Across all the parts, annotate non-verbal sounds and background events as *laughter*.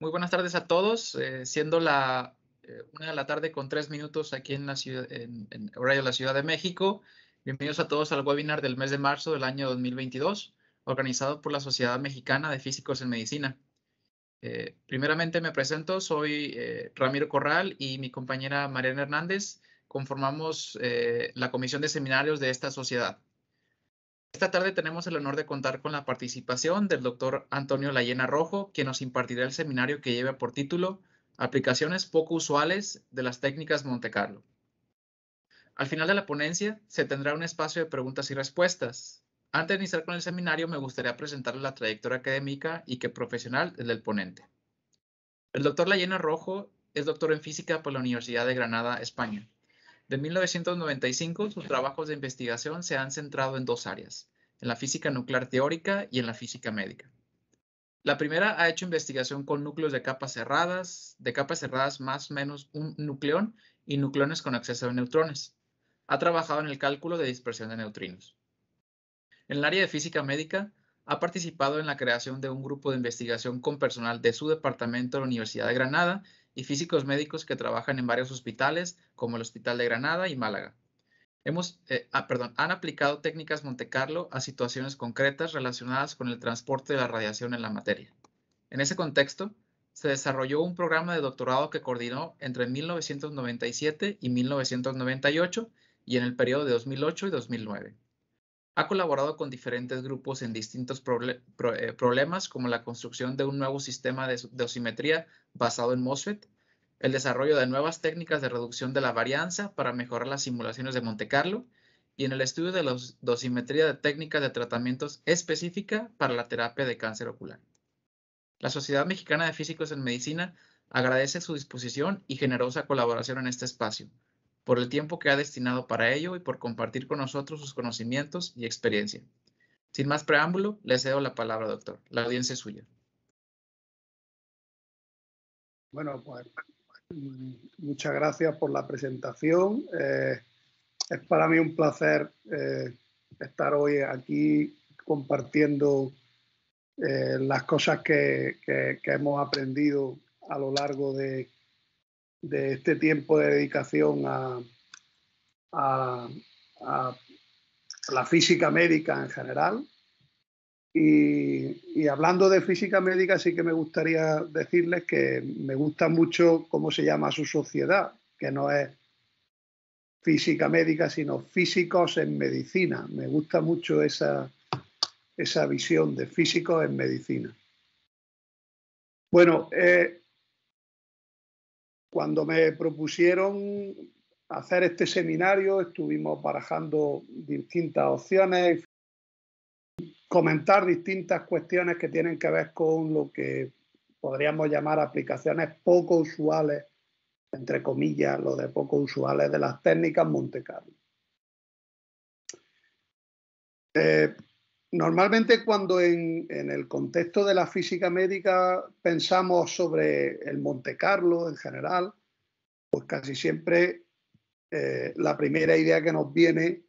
Muy buenas tardes a todos, eh, siendo la eh, una de la tarde con tres minutos aquí en la ciudad, en, horario de la Ciudad de México. Bienvenidos a todos al webinar del mes de marzo del año 2022, organizado por la Sociedad Mexicana de Físicos en Medicina. Eh, primeramente me presento, soy Ramiro Corral y mi compañera Mariana Hernández conformamos la comisión de seminarios de esta sociedad. Esta tarde tenemos el honor de contar con la participación del doctor Antonio Layena Rojo, quien nos impartirá el seminario que lleva por título Aplicaciones poco usuales de las técnicas Monte Carlo. Al final de la ponencia se tendrá un espacio de preguntas y respuestas. Antes de iniciar con el seminario, me gustaría presentar la trayectoria académica y que profesional del ponente. El doctor Layena Rojo es doctor en física por la Universidad de Granada, España. De 1995, sus trabajos de investigación se han centrado en dos áreas, en la física nuclear teórica y en la física médica. La primera ha hecho investigación con núcleos de capas cerradas, de capas cerradas más o menos un nucleón y nucleones con acceso a neutrones. Ha trabajado en el cálculo de dispersión de neutrinos. En el área de física médica, ha participado en la creación de un grupo de investigación con personal de su departamento de la Universidad de Granada y físicos médicos que trabajan en varios hospitales, como el Hospital de Granada y Málaga. Hemos, eh, ah, han aplicado técnicas Monte Carlo a situaciones concretas relacionadas con el transporte de la radiación en la materia. En ese contexto, se desarrolló un programa de doctorado que coordinó entre 1997 y 1998 y en el periodo de 2008 y 2009. Ha colaborado con diferentes grupos en distintos eh, problemas, como la construcción de un nuevo sistema de, dosimetría basado en MOSFET, el desarrollo de nuevas técnicas de reducción de la varianza para mejorar las simulaciones de Monte Carlo y en el estudio de la dosimetría de técnicas de tratamientos específica para la terapia de cáncer ocular. La Sociedad Mexicana de Físicos en Medicina agradece su disposición y generosa colaboración en este espacio por el tiempo que ha destinado para ello y por compartir con nosotros sus conocimientos y experiencia. Sin más preámbulo, le cedo la palabra, doctor. La audiencia es suya. Bueno, pues muchas gracias por la presentación. Eh, es para mí un placer eh, estar hoy aquí compartiendo eh, las cosas que, que, que, hemos aprendido a lo largo de, de este tiempo de dedicación a, la física médica en general. Y, hablando de física médica, sí que me gustaría decirles que me gusta mucho cómo se llama su sociedad, que no es física médica, sino físicos en medicina. Me gusta mucho esa, esa visión de físicos en medicina. Bueno, eh, cuando me propusieron hacer este seminario, estuvimos barajando distintas opciones, comentar distintas cuestiones que tienen que ver con lo que podríamos llamar aplicaciones poco usuales, entre comillas, lo de poco usuales de las técnicas Monte Carlo. Eh, Normalmente cuando en, el contexto de la física médica pensamos sobre el Monte Carlo en general, pues casi siempre eh, la primera idea que nos viene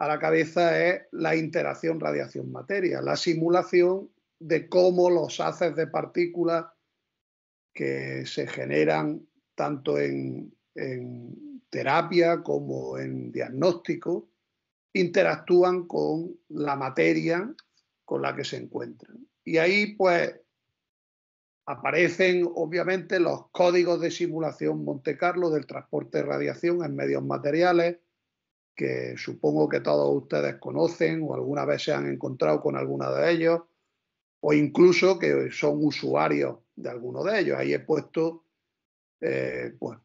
a la cabeza es la interacción radiación-materia, la simulación de cómo los haces de partículas que se generan tanto en terapia como en diagnóstico, interactúan con la materia con la que se encuentran. Y ahí pues aparecen obviamente los códigos de simulación Monte Carlo del transporte de radiación en medios materiales, que supongo que todos ustedes conocen o alguna vez se han encontrado con alguno de ellos, o incluso que son usuarios de alguno de ellos. Ahí he puesto eh, pues,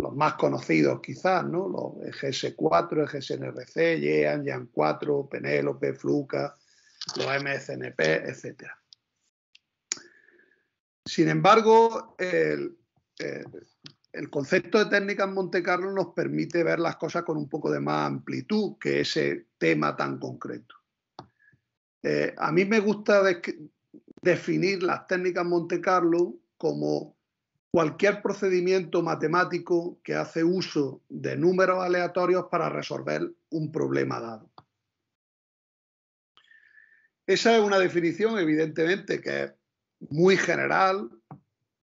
los más conocidos quizás, ¿no? Los EGS4, EGSNRC, YEAN, YAN4, Penélope, Fluca, los MSNP, etc. Sin embargo, el, eh, concepto de técnicas en Monte Carlo nos permite ver las cosas con un poco de más amplitud que ese tema tan concreto. Eh, a mí me gusta definir las técnicas Monte Carlo como cualquier procedimiento matemático que hace uso de números aleatorios para resolver un problema dado. Esa es una definición, evidentemente, que es muy general,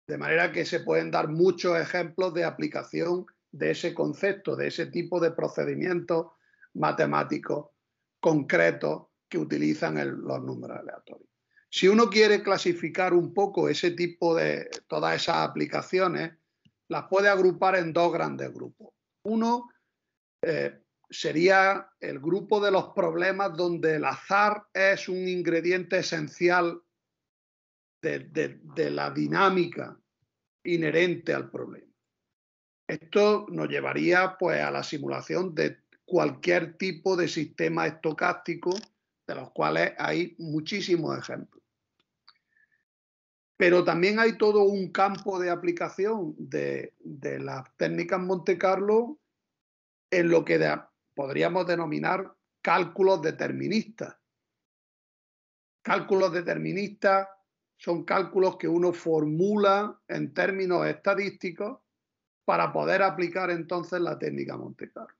de manera que se pueden dar muchos ejemplos de aplicación de ese concepto, de ese tipo de procedimientos matemáticos concretos que utilizan los números aleatorios. Si uno quiere clasificar un poco ese tipo de, todas esas aplicaciones, las puede agrupar en dos grandes grupos. Uno eh, sería el grupo de los problemas donde el azar es un ingrediente esencial de, la dinámica inherente al problema. Esto nos llevaría pues, a la simulación de cualquier tipo de sistema estocástico, de los cuales hay muchísimos ejemplos. Pero también hay todo un campo de aplicación de, de las técnicas Monte Carlo en lo que podríamos denominar cálculos deterministas. Cálculos deterministas son cálculos que uno formula en términos estadísticos para poder aplicar entonces la técnica Monte Carlo.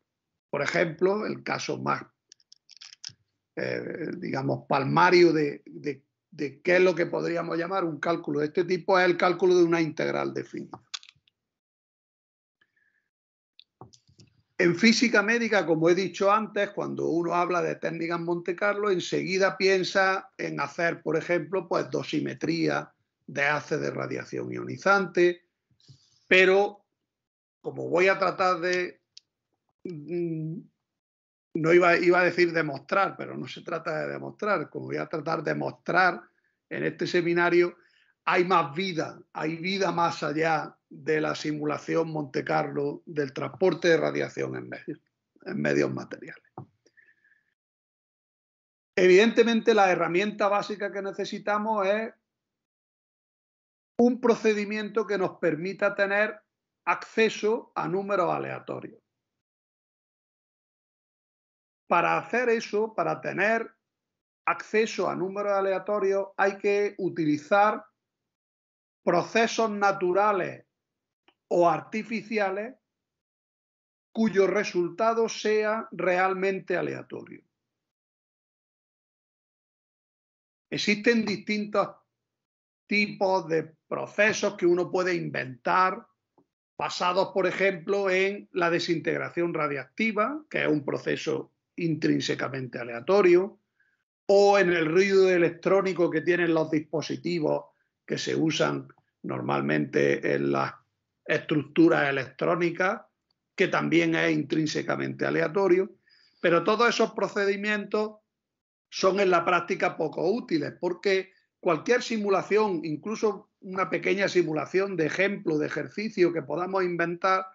Por ejemplo, el caso más, eh, digamos, palmario de de qué es lo que podríamos llamar un cálculo de este tipo, es el cálculo de una integral definida. En física médica, como he dicho antes, cuando uno habla de técnicas Monte Carlo, enseguida piensa en hacer, por ejemplo, pues dosimetría de haces de radiación ionizante, pero como voy a tratar de mm, no iba, a decir demostrar, pero no se trata de demostrar, como voy a tratar de mostrar en este seminario, hay más vida, hay vida más allá de la simulación Monte Carlo del transporte de radiación en en medios materiales. Evidentemente, la herramienta básica que necesitamos es un procedimiento que nos permita tener acceso a números aleatorios para hacer eso, para tener acceso a números aleatorios, hay que utilizar procesos naturales o artificiales cuyo resultado sea realmente aleatorio. Existen distintos tipos de procesos que uno puede inventar basados, por ejemplo, en la desintegración radiactiva, que es un proceso intrínsecamente aleatorio, o en el ruido electrónico que tienen los dispositivos que se usan normalmente en las estructuras electrónicas, que también es intrínsecamente aleatorio, pero todos esos procedimientos son en la práctica poco útiles, porque cualquier simulación, incluso una pequeña simulación de ejemplo, de ejercicio que podamos inventar,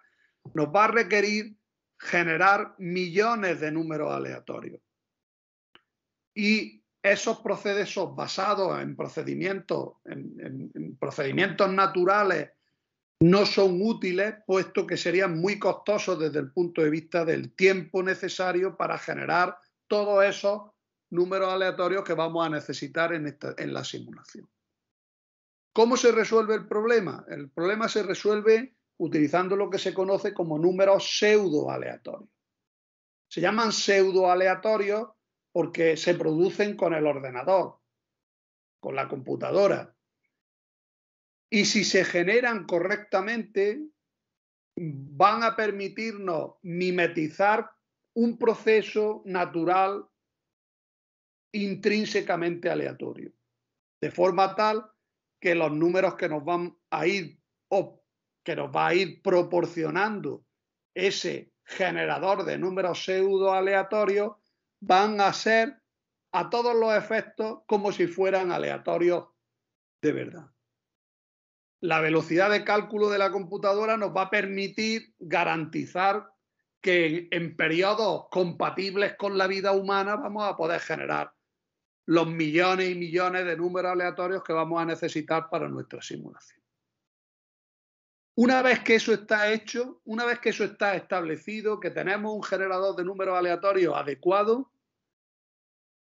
nos va a requerir generar millones de números aleatorios. Y esos procesos basados en procedimientos, en, procedimientos naturales, no son útiles, puesto que serían muy costosos desde el punto de vista del tiempo necesario para generar todos esos números aleatorios que vamos a necesitar en, en la simulación. ¿Cómo se resuelve el problema? El problema se resuelve utilizando lo que se conoce como números pseudo aleatorios. Se llaman pseudo aleatorios porque se producen con el ordenador, con la computadora. Y si se generan correctamente, van a permitirnos mimetizar un proceso natural intrínsecamente aleatorio, de forma tal que los números que nos van a ir que nos va a ir proporcionando ese generador de números pseudo aleatorios, van a ser a todos los efectos como si fueran aleatorios de verdad. La velocidad de cálculo de la computadora nos va a permitir garantizar que en, periodos compatibles con la vida humana vamos a poder generar los millones y millones de números aleatorios que vamos a necesitar para nuestra simulación. Una vez que eso está hecho, una vez que eso está establecido, que tenemos un generador de números aleatorios adecuado,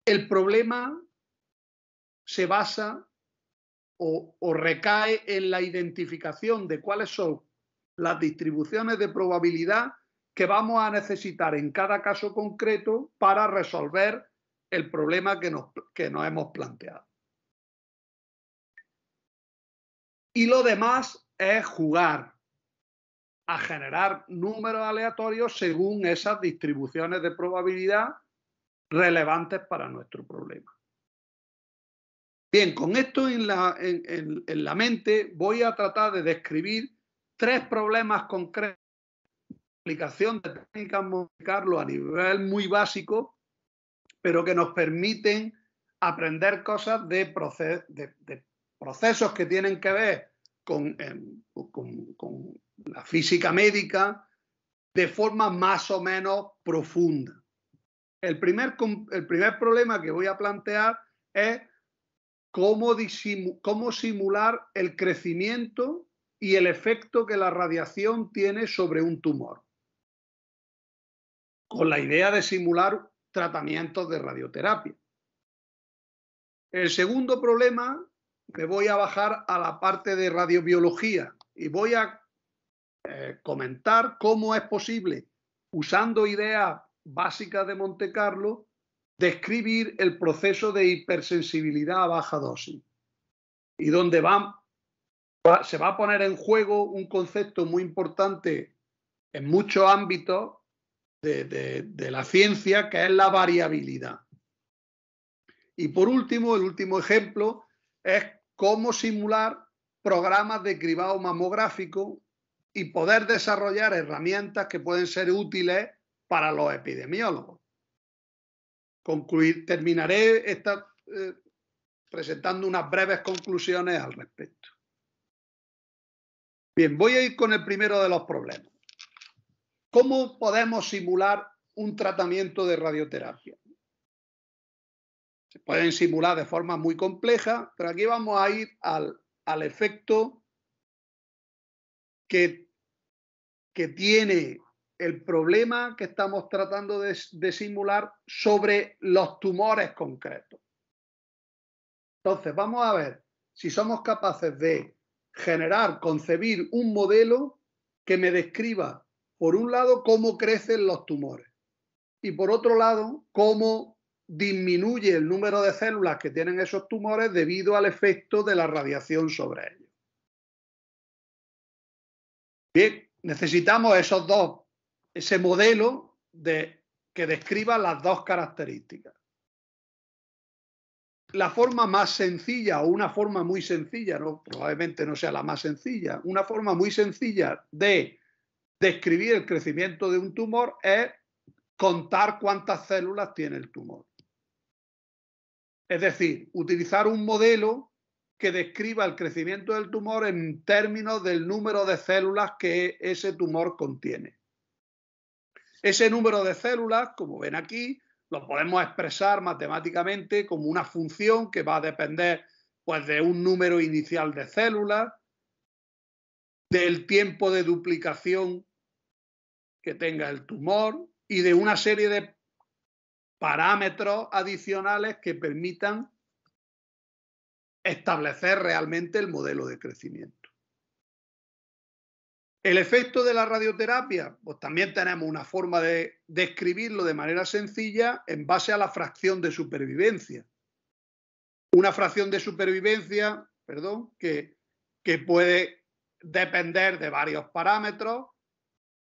el problema se basa o, recae en la identificación de cuáles son las distribuciones de probabilidad que vamos a necesitar en cada caso concreto para resolver el problema que nos, que nos hemos planteado. Y lo demás es jugar a generar números aleatorios según esas distribuciones de probabilidad relevantes para nuestro problema. Bien, con esto en la, mente voy a tratar de describir tres problemas concretos aplicación de técnicas modificarlo a nivel muy básico, pero que nos permiten aprender cosas de procesos que tienen que ver Em, con, la física médica de forma más o menos profunda. El primer, problema que voy a plantear es cómo, cómo simular el crecimiento y el efecto que la radiación tiene sobre un tumor, con la idea de simular tratamientos de radioterapia. El segundo problema me voy a bajar a la parte de radiobiología y voy a eh, comentar cómo es posible, usando ideas básicas de Monte Carlo, describir el proceso de hipersensibilidad a baja dosis. Y donde se va a poner en juego un concepto muy importante en muchos ámbitos de, de la ciencia, que es la variabilidad. Y por último, el último ejemplo es cómo simular programas de cribado mamográfico y poder desarrollar herramientas que pueden ser útiles para los epidemiólogos. Concluir, terminaré esta, eh, presentando unas breves conclusiones al respecto. Bien, voy a ir con el primero de los problemas. ¿Cómo podemos simular un tratamiento de radioterapia? Se pueden simular de forma muy compleja, pero aquí vamos a ir al, efecto que, que tiene el problema que estamos tratando de, de, simular sobre los tumores concretos. Entonces, vamos a ver si somos capaces de generar, concebir un modelo que me describa, por un lado, cómo crecen los tumores y por otro lado, cómo disminuye el número de células que tienen esos tumores debido al efecto de la radiación sobre ellos. Bien, necesitamos esos dos, ese modelo de, que describa las dos características. La forma más sencilla o una forma muy sencilla, no, probablemente no sea la más sencilla, una forma muy sencilla de describir el crecimiento de un tumor es contar cuántas células tiene el tumor. Es decir, utilizar un modelo que describa el crecimiento del tumor en términos del número de células que ese tumor contiene. Ese número de células, como ven aquí, lo podemos expresar matemáticamente como una función que va a depender pues, de un número inicial de células, del tiempo de duplicación que tenga el tumor y de una serie de parámetros adicionales que permitan establecer realmente el modelo de crecimiento. El efecto de la radioterapia, pues también tenemos una forma de describirlo de, manera sencilla en base a la fracción de supervivencia. Una fracción de supervivencia, perdón, que puede depender de varios parámetros,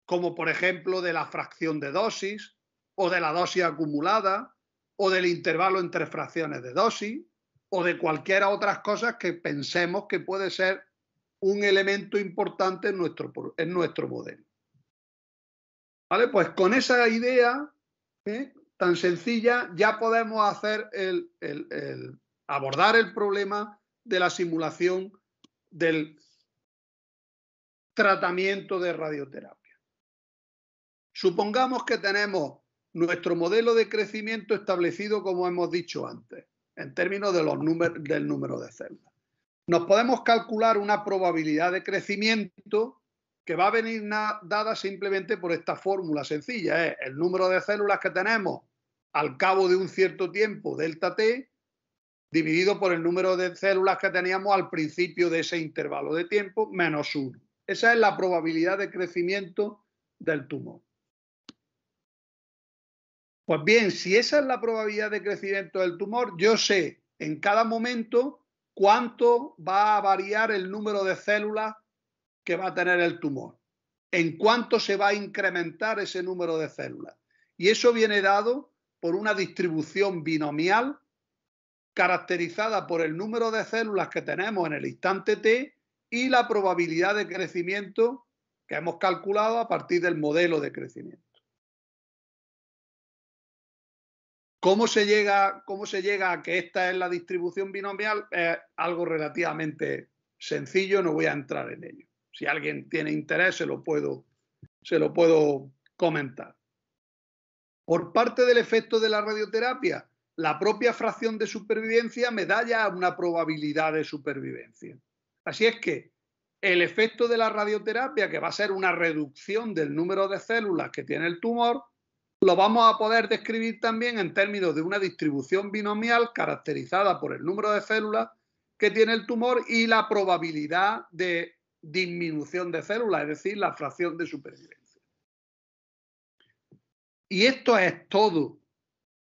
como por ejemplo de la fracción de dosis, o de la dosis acumulada, o del intervalo entre fracciones de dosis, o de cualquiera otras cosas que pensemos que puede ser un elemento importante en nuestro, en nuestro modelo. ¿Vale? Pues con esa idea ¿eh? tan sencilla ya podemos hacer el abordar el problema de la simulación del tratamiento de radioterapia. Supongamos que tenemos nuestro modelo de crecimiento establecido, como hemos dicho antes, en términos de los del número de células. Nos podemos calcular una probabilidad de crecimiento que va a venir dada simplemente por esta fórmula sencilla. Es ¿eh? el número de células que tenemos al cabo de un cierto tiempo, delta T, dividido por el número de células que teníamos al principio de ese intervalo de tiempo, menos 1. Esa es la probabilidad de crecimiento del tumor. Pues bien, si esa es la probabilidad de crecimiento del tumor, yo sé en cada momento cuánto va a variar el número de células que va a tener el tumor, en cuánto se va a incrementar ese número de células. Y eso viene dado por una distribución binomial caracterizada por el número de células que tenemos en el instante T y la probabilidad de crecimiento que hemos calculado a partir del modelo de crecimiento. ¿Cómo se, llega, a que esta es la distribución binomial? Es algo relativamente sencillo, no voy a entrar en ello. Si alguien tiene interés, se lo puedo comentar. Por parte del efecto de la radioterapia, la propia fracción de supervivencia me da ya una probabilidad de supervivencia. Así es que el efecto de la radioterapia, que va a ser una reducción del número de células que tiene el tumor, lo vamos a poder describir también en términos de una distribución binomial caracterizada por el número de células que tiene el tumor y la probabilidad de disminución de células, es decir, la fracción de supervivencia. Y esto es todo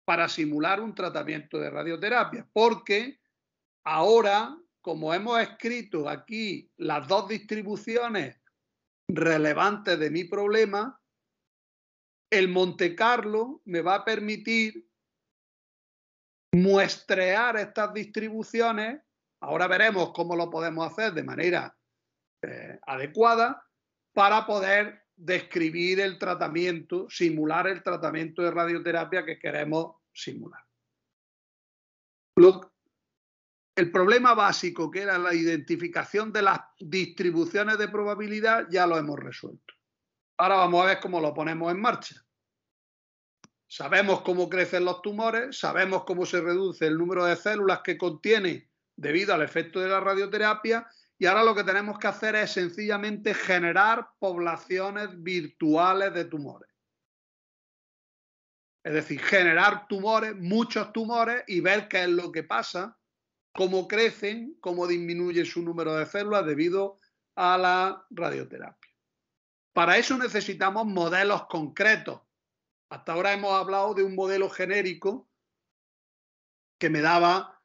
para simular un tratamiento de radioterapia, porque ahora, como hemos escrito aquí las dos distribuciones relevantes de mi problema, el Monte Carlo me va a permitir muestrear estas distribuciones. Ahora veremos cómo lo podemos hacer de manera eh, adecuada para poder describir el tratamiento, simular el tratamiento de radioterapia que queremos simular. el problema básico, que era la identificación de las distribuciones de probabilidad, ya lo hemos resuelto. Ahora vamos a ver cómo lo ponemos en marcha. Sabemos cómo crecen los tumores, sabemos cómo se reduce el número de células que contiene debido al efecto de la radioterapia y ahora lo que tenemos que hacer es sencillamente generar poblaciones virtuales de tumores. Es decir, generar tumores, muchos tumores y ver qué es lo que pasa, cómo crecen, cómo disminuye su número de células debido a la radioterapia. Para eso necesitamos modelos concretos. Hasta ahora hemos hablado de un modelo genérico que me daba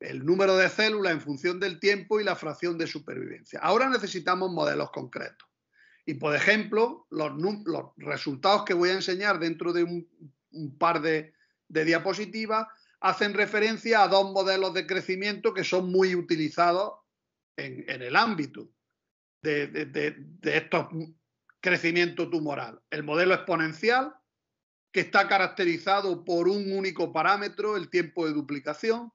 el número de células en función del tiempo y la fracción de supervivencia. Ahora necesitamos modelos concretos. Y, por ejemplo, los, resultados que voy a enseñar dentro de un, par de, diapositivas hacen referencia a dos modelos de crecimiento que son muy utilizados en, el ámbito de, estos de, estos crecimiento tumoral. El modelo exponencial, que está caracterizado por un único parámetro, el tiempo de duplicación,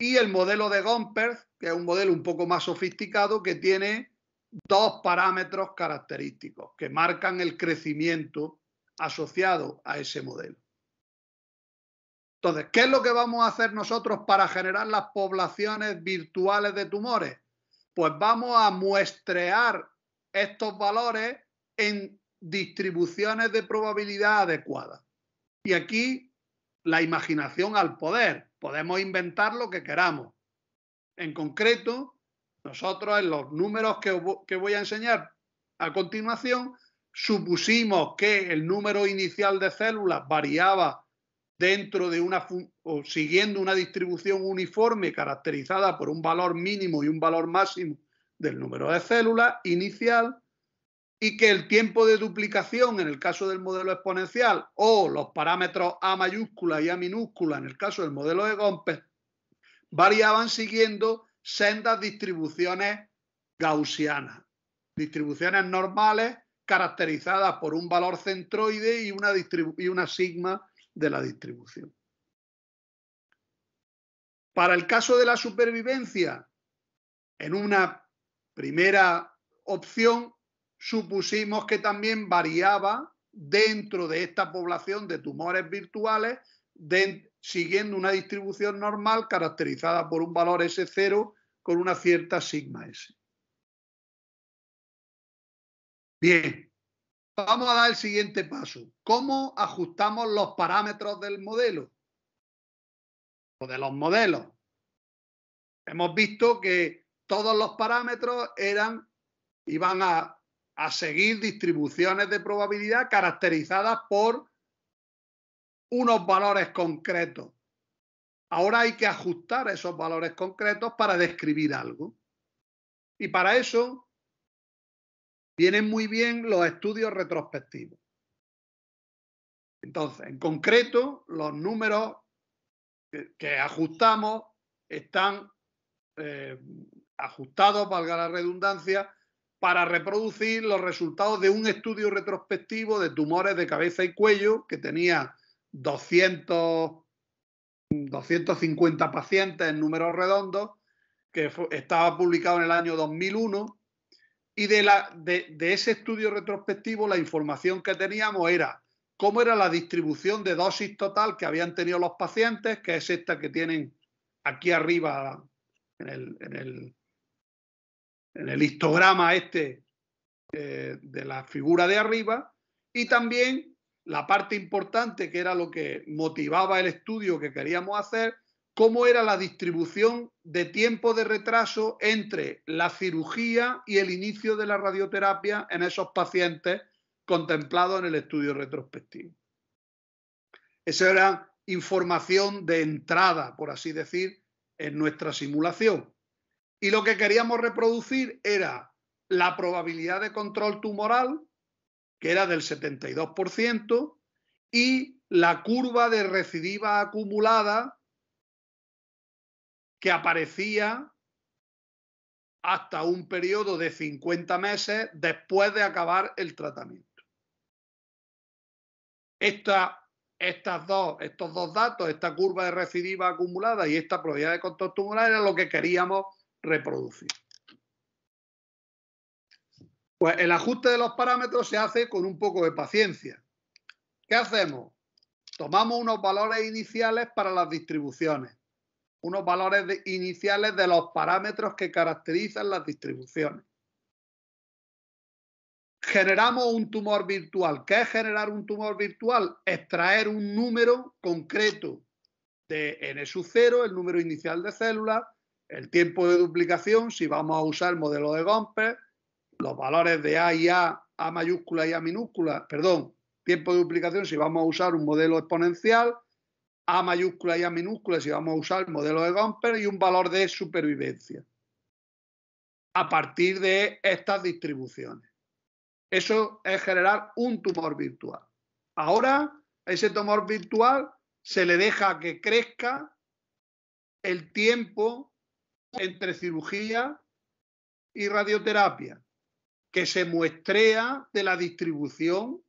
y el modelo de gompers que es un modelo un poco más sofisticado, que tiene dos parámetros característicos que marcan el crecimiento asociado a ese modelo. Entonces, ¿qué es lo que vamos a hacer nosotros para generar las poblaciones virtuales de tumores? Pues vamos a muestrear estos valores en distribuciones de probabilidad adecuadas. Y aquí la imaginación al poder. Podemos inventar lo que queramos. En concreto, nosotros en los números que, voy a enseñar a continuación, supusimos que el número inicial de células variaba dentro de una o siguiendo una distribución uniforme caracterizada por un valor mínimo y un valor máximo del número de células inicial y que el tiempo de duplicación en el caso del modelo exponencial o los parámetros A mayúscula y A minúscula en el caso del modelo de Gompe variaban siguiendo sendas distribuciones gaussianas, distribuciones normales caracterizadas por un valor centroide y una, y una sigma de la distribución. Para el caso de la supervivencia, en una primera opción, supusimos que también variaba dentro de esta población de tumores virtuales, siguiendo una distribución normal caracterizada por un valor S0 con una cierta sigma S. Bien, vamos a dar el siguiente paso. ¿Cómo ajustamos los parámetros del modelo? O de los modelos. Hemos visto que todos los parámetros eran, iban a, a seguir distribuciones de probabilidad caracterizadas por unos valores concretos. Ahora hay que ajustar esos valores concretos para describir algo. Y para eso vienen muy bien los estudios retrospectivos. Entonces, en concreto, los números que, ajustamos están eh, ajustados, valga la redundancia, para reproducir los resultados de un estudio retrospectivo de tumores de cabeza y cuello que tenía 200, 250 pacientes en números redondos, que estaba publicado en el año 2001. Y de, la, de, ese estudio retrospectivo la información que teníamos era cómo era la distribución de dosis total que habían tenido los pacientes, que es esta que tienen aquí arriba en el, en el histograma este eh, de la figura de arriba, y también la parte importante que era lo que motivaba el estudio que queríamos hacer, cómo era la distribución de tiempo de retraso entre la cirugía y el inicio de la radioterapia en esos pacientes contemplados en el estudio retrospectivo. Esa era información de entrada, por así decir, en nuestra simulación. Y lo que queríamos reproducir era la probabilidad de control tumoral, que era del 72%, y la curva de recidiva acumulada que aparecía hasta un periodo de 50 meses después de acabar el tratamiento. estas dos, estos dos datos, esta curva de recidiva acumulada y esta probabilidad de control tumoral era lo que queríamos reproducir. Pues el ajuste de los parámetros se hace con un poco de paciencia. ¿Qué hacemos? Tomamos unos valores iniciales para las distribuciones, unos valores iniciales de los parámetros que caracterizan las distribuciones. Generamos un tumor virtual. ¿Qué es generar un tumor virtual? Extraer un número concreto de N sub 0, el número inicial de células, el tiempo de duplicación, si vamos a usar el modelo de Gomper, los valores de A y A, A mayúscula y A minúscula, perdón, tiempo de duplicación si vamos a usar un modelo exponencial, A mayúscula y A minúscula si vamos a usar el modelo de Gomper y un valor de supervivencia a partir de estas distribuciones. Eso es generar un tumor virtual. Ahora, a ese tumor virtual se le deja que crezca el tiempo entre cirugía y radioterapia, que se muestrea de la distribución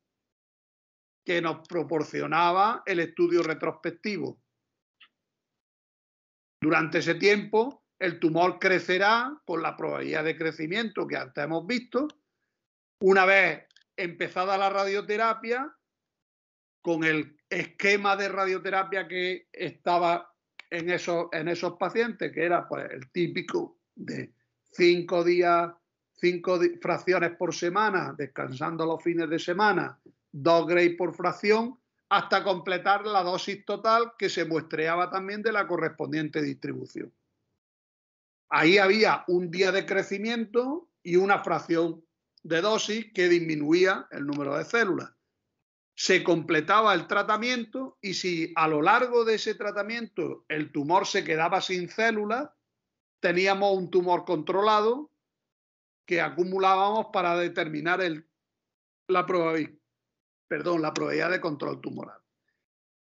que nos proporcionaba el estudio retrospectivo. Durante ese tiempo, el tumor crecerá con la probabilidad de crecimiento que antes hemos visto. Una vez empezada la radioterapia, con el esquema de radioterapia que estaba en esos, en esos pacientes, que era pues, el típico de cinco días, cinco fracciones por semana, descansando los fines de semana, dos grays por fracción, hasta completar la dosis total que se muestreaba también de la correspondiente distribución. Ahí había un día de crecimiento y una fracción de dosis que disminuía el número de células. Se completaba el tratamiento y si a lo largo de ese tratamiento el tumor se quedaba sin células, teníamos un tumor controlado que acumulábamos para determinar la, la probabilidad de control tumoral.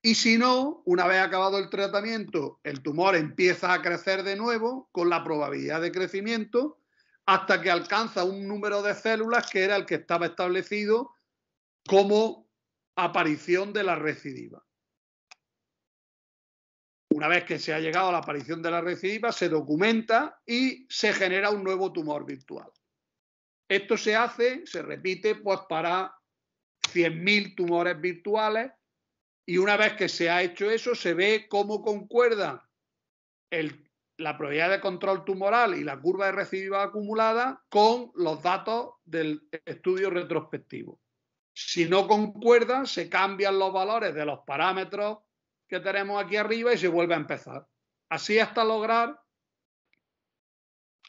Y si no, una vez acabado el tratamiento, el tumor empieza a crecer de nuevo con la probabilidad de crecimiento hasta que alcanza un número de células que era el que estaba establecido como aparición de la recidiva. Una vez que se ha llegado a la aparición de la recidiva, se documenta y se genera un nuevo tumor virtual. Esto se hace, se repite, pues para 100.000 tumores virtuales y una vez que se ha hecho eso, se ve cómo concuerda la probabilidad de control tumoral y la curva de recidiva acumulada con los datos del estudio retrospectivo. Si no concuerda, se cambian los valores de los parámetros que tenemos aquí arriba y se vuelve a empezar. Así hasta lograr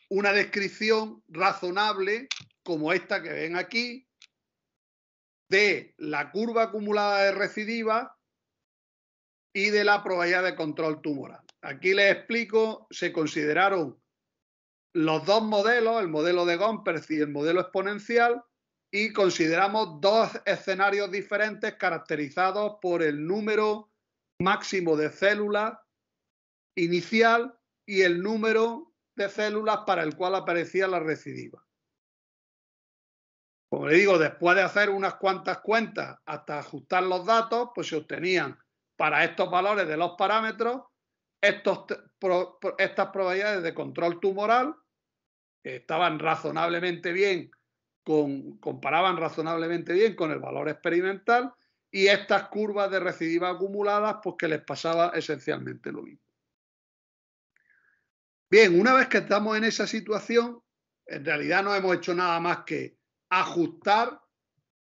una descripción razonable como esta que ven aquí de la curva acumulada de recidiva y de la probabilidad de control tumoral. Aquí les explico, se consideraron los dos modelos, el modelo de Gompertz y el modelo exponencial, y consideramos dos escenarios diferentes caracterizados por el número máximo de células inicial y el número de células para el cual aparecía la recidiva. Como le digo, después de hacer unas cuantas cuentas hasta ajustar los datos, pues se obtenían para estos valores de los parámetros estas probabilidades de control tumoral, que estaban razonablemente bien, comparaban razonablemente bien con el valor experimental y estas curvas de recidiva acumuladas, ...pues que les pasaba esencialmente lo mismo. Bien, una vez que estamos en esa situación, en realidad no hemos hecho nada más que ajustar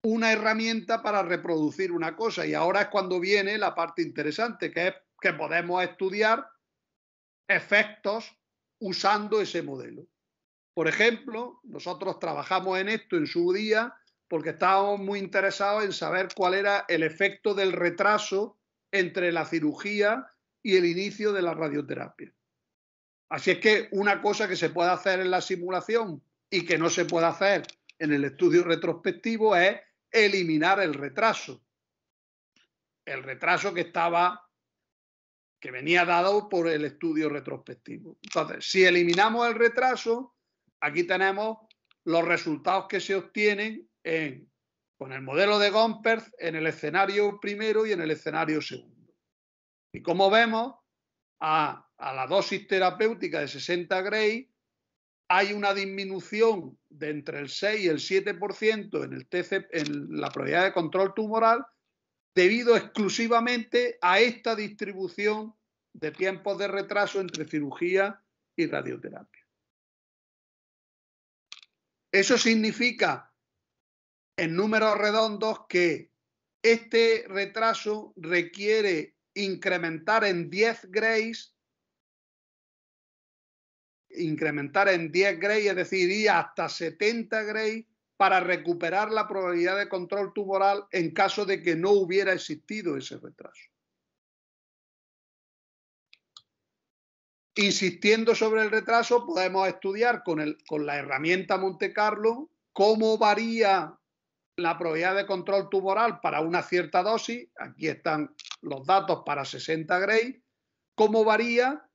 una herramienta para reproducir una cosa. Y ahora es cuando viene la parte interesante, que es que podemos estudiar efectos usando ese modelo. Por ejemplo, nosotros trabajamos en esto en su día porque estábamos muy interesados en saber cuál era el efecto del retraso entre la cirugía y el inicio de la radioterapia. Así es que una cosa que se puede hacer en la simulación y que no se puede hacer en el estudio retrospectivo es eliminar el retraso. El retraso que estaba que venía dado por el estudio retrospectivo. Entonces, si eliminamos el retraso, aquí tenemos los resultados que se obtienen con el modelo de Gompertz, en el escenario primero y en el escenario segundo. Y como vemos, a, la dosis terapéutica de 60 Gray hay una disminución de entre el 6 y el 7% en la probabilidad de control tumoral debido exclusivamente a esta distribución de tiempos de retraso entre cirugía y radioterapia. Eso significa en números redondos que este retraso requiere incrementar en 10 grays, incrementar en 10 grays, es decir, ir hasta 70 grays para recuperar la probabilidad de control tumoral en caso de que no hubiera existido ese retraso. Insistiendo sobre el retraso, podemos estudiar con, el, con la herramienta Monte Carlo cómo varía la probabilidad de control tumoral para una cierta dosis, aquí están los datos para 60 gray, cómo varía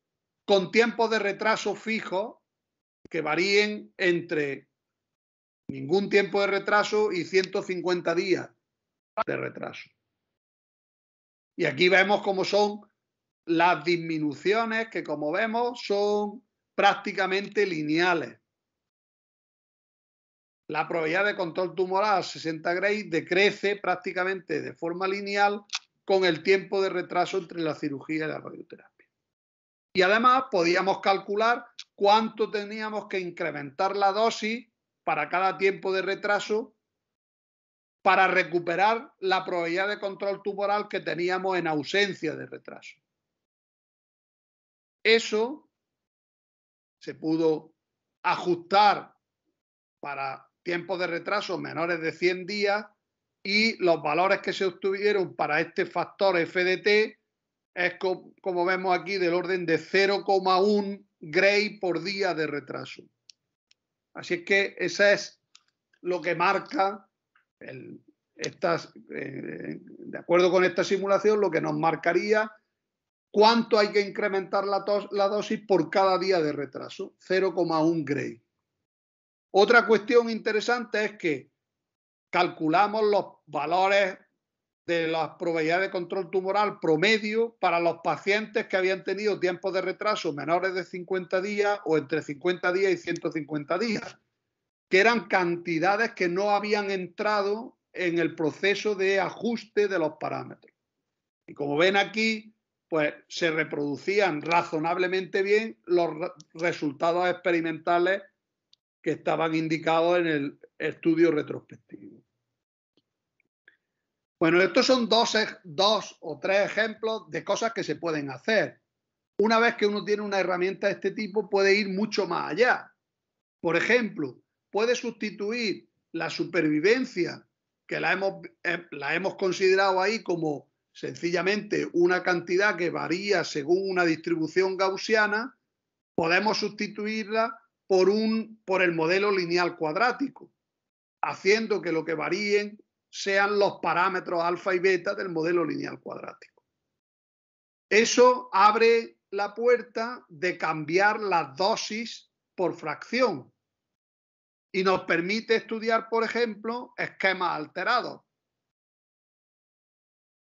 con tiempos de retraso fijos que varíen entre ningún tiempo de retraso y 150 días de retraso. Y aquí vemos cómo son las disminuciones que, como vemos, son prácticamente lineales la probabilidad de control tumoral a 60 grays decrece prácticamente de forma lineal con el tiempo de retraso entre la cirugía y la radioterapia. Y además podíamos calcular cuánto teníamos que incrementar la dosis para cada tiempo de retraso para recuperar la probabilidad de control tumoral que teníamos en ausencia de retraso. Eso se pudo ajustar para tiempos de retraso menores de 100 días y los valores que se obtuvieron para este factor FDT es, como vemos aquí, del orden de 0,1 gray por día de retraso. Así es que eso es lo que marca, eh, de acuerdo con esta simulación, lo que nos marcaría cuánto hay que incrementar la, la dosis por cada día de retraso, 0,1 gray. Otra cuestión interesante es que calculamos los valores de las probabilidades de control tumoral promedio para los pacientes que habían tenido tiempos de retraso menores de 50 días o entre 50 días y 150 días, que eran cantidades que no habían entrado en el proceso de ajuste de los parámetros. Y como ven aquí, pues se reproducían razonablemente bien los resultados experimentales que estaban indicados en el estudio retrospectivo. Bueno, estos son dos, o tres ejemplos de cosas que se pueden hacer. Una vez que uno tiene una herramienta de este tipo, puede ir mucho más allá. Por ejemplo, puede sustituir la supervivencia, que la hemos eh, considerado ahí como sencillamente una cantidad que varía según una distribución gaussiana, podemos sustituirla por, un, por el modelo lineal cuadrático, haciendo que lo que varíen sean los parámetros alfa y beta del modelo lineal cuadrático. Eso abre la puerta de cambiar las dosis por fracción y nos permite estudiar, por ejemplo, esquemas alterados.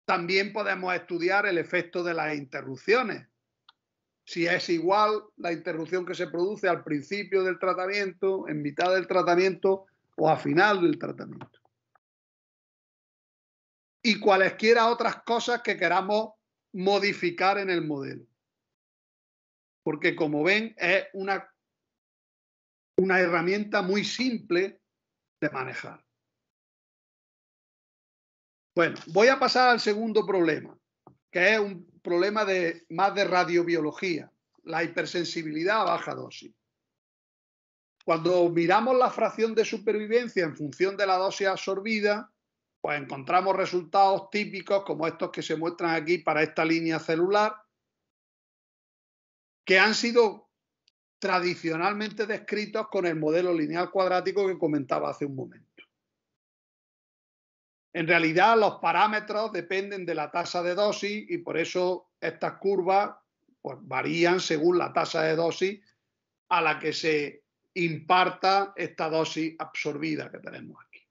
También podemos estudiar el efecto de las interrupciones, si es igual la interrupción que se produce al principio del tratamiento, en mitad del tratamiento o a final del tratamiento. Y cualesquiera otras cosas que queramos modificar en el modelo. Porque como ven, es una, una herramienta muy simple de manejar. Bueno, voy a pasar al segundo problema, que es un problema de, más de radiobiología, la hipersensibilidad a baja dosis. Cuando miramos la fracción de supervivencia en función de la dosis absorbida, pues encontramos resultados típicos como estos que se muestran aquí para esta línea celular, que han sido tradicionalmente descritos con el modelo lineal cuadrático que comentaba hace un momento. En realidad los parámetros dependen de la tasa de dosis y por eso estas curvas pues, varían según la tasa de dosis a la que se imparta esta dosis absorbida que tenemos aquí.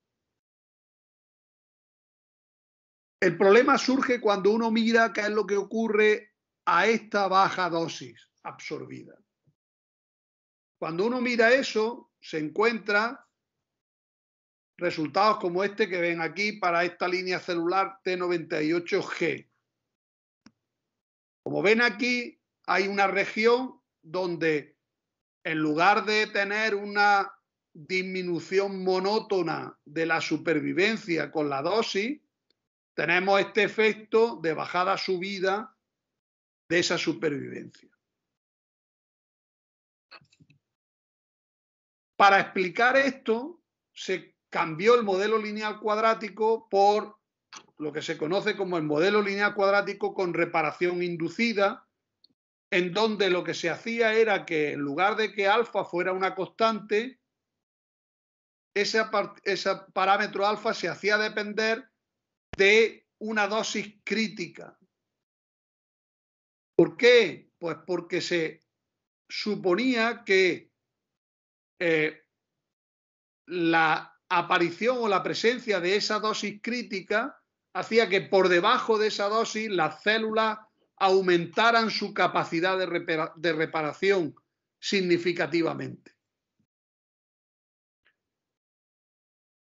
El problema surge cuando uno mira qué es lo que ocurre a esta baja dosis absorbida. Cuando uno mira eso, se encuentra resultados como este que ven aquí para esta línea celular T98G. Como ven aquí, hay una región donde en lugar de tener una disminución monótona de la supervivencia con la dosis, tenemos este efecto de bajada subida de esa supervivencia. Para explicar esto, se cambió el modelo lineal cuadrático por lo que se conoce como el modelo lineal cuadrático con reparación inducida, en donde lo que se hacía era que en lugar de que alfa fuera una constante, ese, parámetro alfa se hacía depender de una dosis crítica. ¿Por qué? Pues porque se suponía que eh, la aparición o la presencia de esa dosis crítica hacía que por debajo de esa dosis las células aumentaran su capacidad de, reparación significativamente.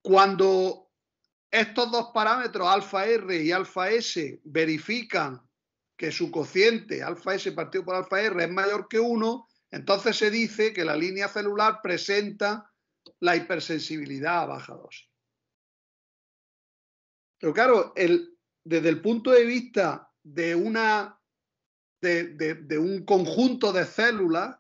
Cuando estos dos parámetros, alfa R y alfa S, verifican que su cociente, alfa S partido por alfa R, es mayor que 1, entonces se dice que la línea celular presenta la hipersensibilidad a baja dosis. Pero claro, el, desde el punto de vista de, una, de un conjunto de células,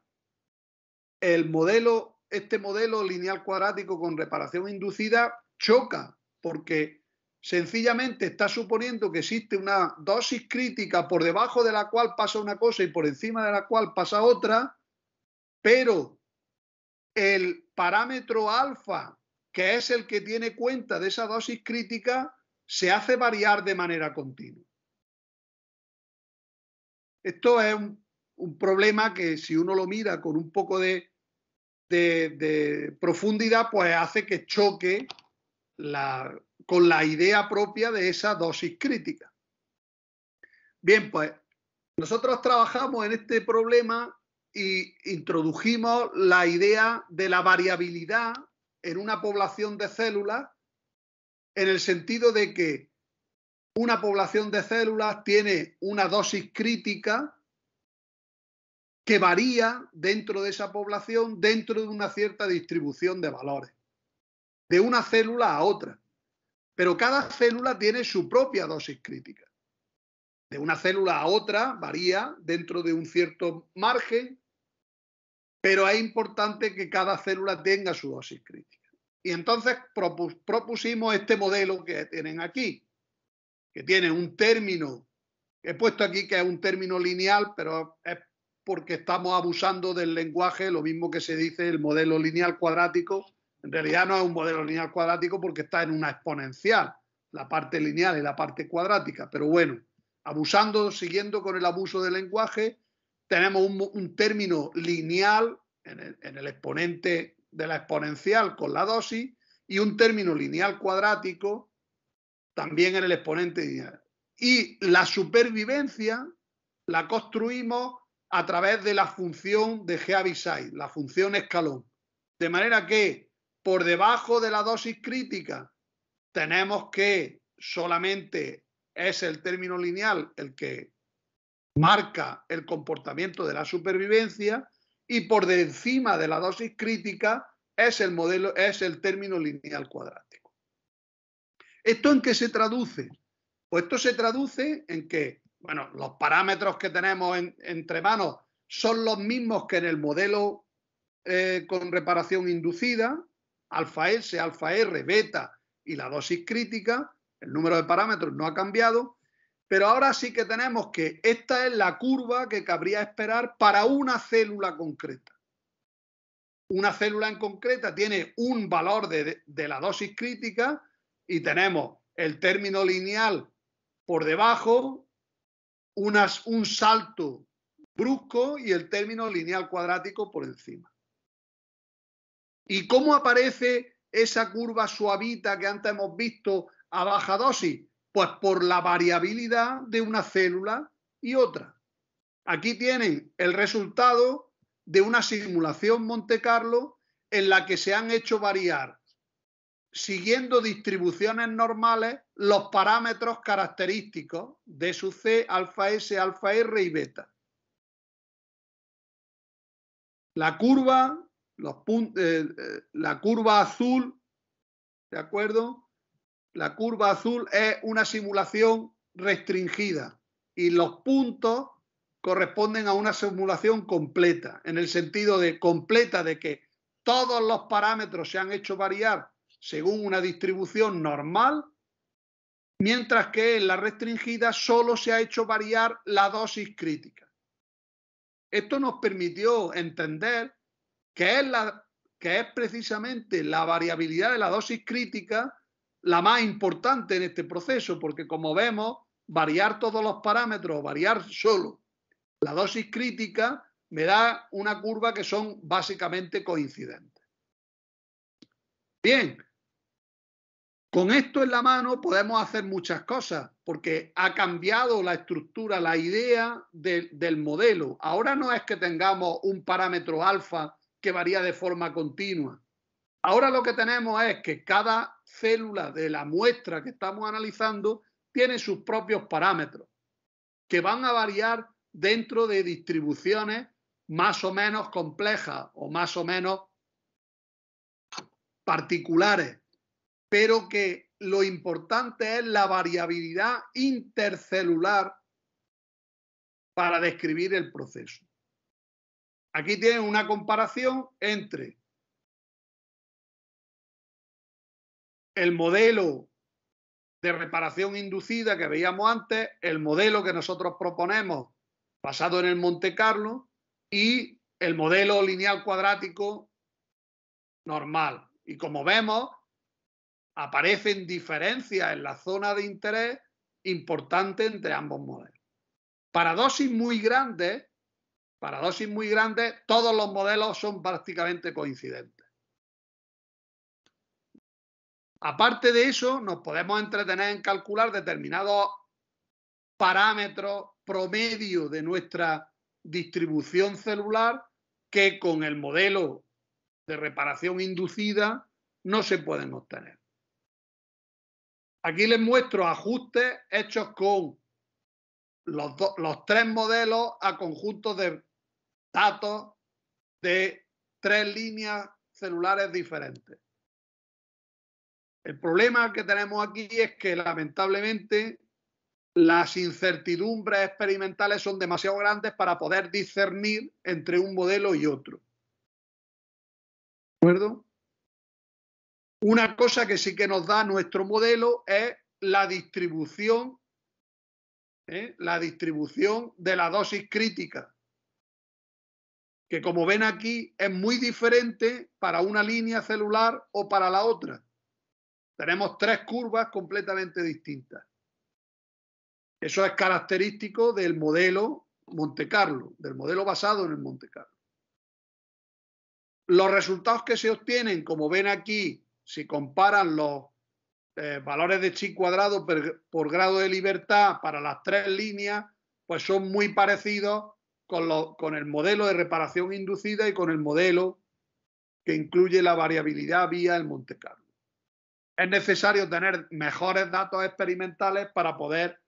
el modelo, este modelo lineal cuadrático con reparación inducida choca, porque sencillamente está suponiendo que existe una dosis crítica por debajo de la cual pasa una cosa y por encima de la cual pasa otra, pero el parámetro alfa, que es el que tiene cuenta de esa dosis crítica, se hace variar de manera continua. Esto es un, problema que si uno lo mira con un poco de, profundidad, pues hace que choque con la idea propia de esa dosis crítica. Bien, pues nosotros trabajamos en este problema y introdujimos la idea de la variabilidad en una población de células en el sentido de que una población de células tiene una dosis crítica que varía dentro de esa población dentro de una cierta distribución de valores, de una célula a otra. Pero cada célula tiene su propia dosis crítica. De una célula a otra varía dentro de un cierto margen pero es importante que cada célula tenga su dosis crítica. Y entonces propusimos este modelo que tienen aquí, que tiene un término, he puesto aquí que es un término lineal, pero es porque estamos abusando del lenguaje, lo mismo que se dice el modelo lineal cuadrático, en realidad no es un modelo lineal cuadrático porque está en una exponencial, la parte lineal y la parte cuadrática, pero bueno, abusando, siguiendo con el abuso del lenguaje, tenemos un, término lineal en el, exponente de la exponencial con la dosis y un término lineal cuadrático también en el exponente lineal. Y la supervivencia la construimos a través de la función de g Heaviside, la función escalón. De manera que por debajo de la dosis crítica tenemos que solamente es el término lineal el que marca el comportamiento de la supervivencia y por encima de la dosis crítica es el modelo, es el término lineal cuadrático. ¿Esto en qué se traduce? Pues esto se traduce en que, bueno, los parámetros que tenemos entre manos son los mismos que en el modelo eh, con reparación inducida, alfa S, alfa R, beta y la dosis crítica, el número de parámetros no ha cambiado, pero ahora sí que tenemos que esta es la curva que cabría esperar para una célula concreta. Una célula en concreta tiene un valor de, la dosis crítica y tenemos el término lineal por debajo, un salto brusco y el término lineal cuadrático por encima. ¿Y cómo aparece esa curva suavita que antes hemos visto a baja dosis? Pues por la variabilidad de una célula y otra. Aquí tienen el resultado de una simulación Monte Carlo en la que se han hecho variar, siguiendo distribuciones normales, los parámetros característicos de su C, alfa S, alfa R y beta. La curva, eh, eh, la curva azul, ¿de acuerdo? La curva azul es una simulación restringida y los puntos corresponden a una simulación completa, en el sentido de completa de que todos los parámetros se han hecho variar según una distribución normal, mientras que en la restringida solo se ha hecho variar la dosis crítica. Esto nos permitió entender que es, que es precisamente la variabilidad de la dosis crítica la más importante en este proceso, porque como vemos, variar todos los parámetros, variar solo la dosis crítica, me da una curva que son básicamente coincidentes. Bien, con esto en la mano podemos hacer muchas cosas, porque ha cambiado la estructura, la idea del modelo. Ahora no es que tengamos un parámetro alfa que varía de forma continua. Ahora lo que tenemos es que cada célula de la muestra que estamos analizando tiene sus propios parámetros, que van a variar dentro de distribuciones más o menos complejas o más o menos particulares, pero que lo importante es la variabilidad intercelular para describir el proceso. Aquí tienen una comparación entre el modelo de reparación inducida que veíamos antes, el modelo que nosotros proponemos basado en el Monte Carlo y el modelo lineal cuadrático normal. Y como vemos, aparecen diferencias en la zona de interés importante entre ambos modelos. Para dosis muy grandes, para dosis muy grandes, todos los modelos son prácticamente coincidentes. Aparte de eso, nos podemos entretener en calcular determinados parámetros promedio de nuestra distribución celular que con el modelo de reparación inducida no se pueden obtener. Aquí les muestro ajustes hechos con los, los tres modelos a conjuntos de datos de tres líneas celulares diferentes. El problema que tenemos aquí es que lamentablemente las incertidumbres experimentales son demasiado grandes para poder discernir entre un modelo y otro. ¿De acuerdo? Una cosa que sí que nos da nuestro modelo es la distribución, ¿eh? la distribución de la dosis crítica, que como ven aquí es muy diferente para una línea celular o para la otra. Tenemos tres curvas completamente distintas. Eso es característico del modelo Monte Carlo, del modelo basado en el Monte Carlo. Los resultados que se obtienen, como ven aquí, si comparan los eh, valores de chi cuadrado por grado de libertad para las tres líneas, pues son muy parecidos con, con el modelo de reparación inducida y con el modelo que incluye la variabilidad vía el Monte Carlo es necesario tener mejores datos experimentales para poder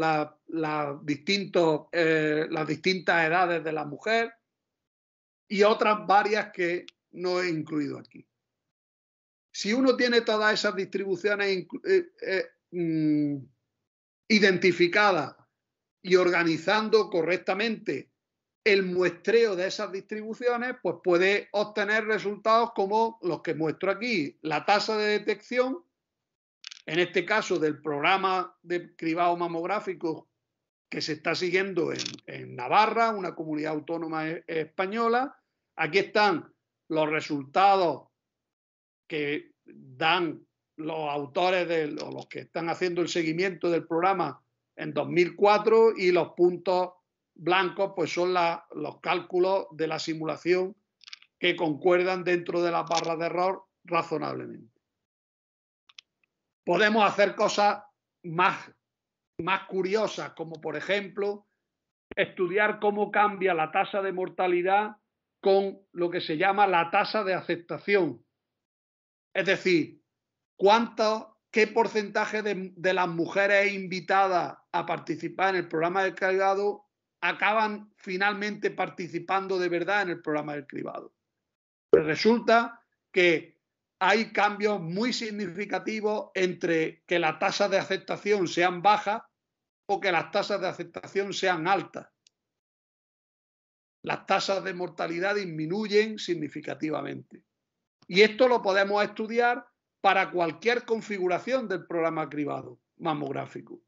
Eh, las distintas edades de la mujer y otras varias que no he incluido aquí. Si uno tiene todas esas distribuciones eh, eh, mm, identificadas y organizando correctamente el muestreo de esas distribuciones, pues puede obtener resultados como los que muestro aquí. La tasa de detección en este caso del programa de cribado mamográfico que se está siguiendo en, Navarra, una comunidad autónoma e, española. Aquí están los resultados que dan los autores o los que están haciendo el seguimiento del programa en 2004 y los puntos blancos pues son los cálculos de la simulación que concuerdan dentro de las barras de error razonablemente. Podemos hacer cosas más, más curiosas, como por ejemplo estudiar cómo cambia la tasa de mortalidad con lo que se llama la tasa de aceptación. Es decir, cuánto, qué porcentaje de, las mujeres invitadas a participar en el programa del cribado acaban finalmente participando de verdad en el programa del cribado. Pues resulta que hay cambios muy significativos entre que las tasas de aceptación sean bajas o que las tasas de aceptación sean altas. Las tasas de mortalidad disminuyen significativamente. Y esto lo podemos estudiar para cualquier configuración del programa cribado mamográfico,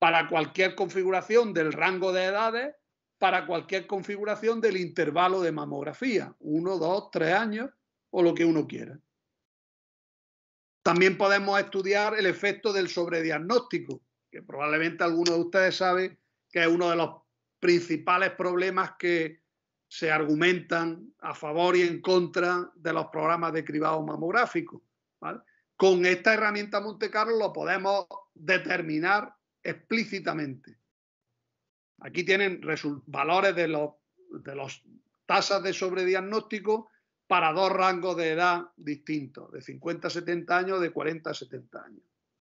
para cualquier configuración del rango de edades, para cualquier configuración del intervalo de mamografía, uno, dos, tres años o lo que uno quiera. También podemos estudiar el efecto del sobrediagnóstico, que probablemente alguno de ustedes sabe que es uno de los principales problemas que se argumentan a favor y en contra de los programas de cribado mamográfico. Con esta herramienta Monte Carlo lo podemos determinar explícitamente. Aquí tienen valores de las tasas de sobrediagnóstico para dos rangos de edad distintos, de 50 a 70 años, de 40 a 70 años.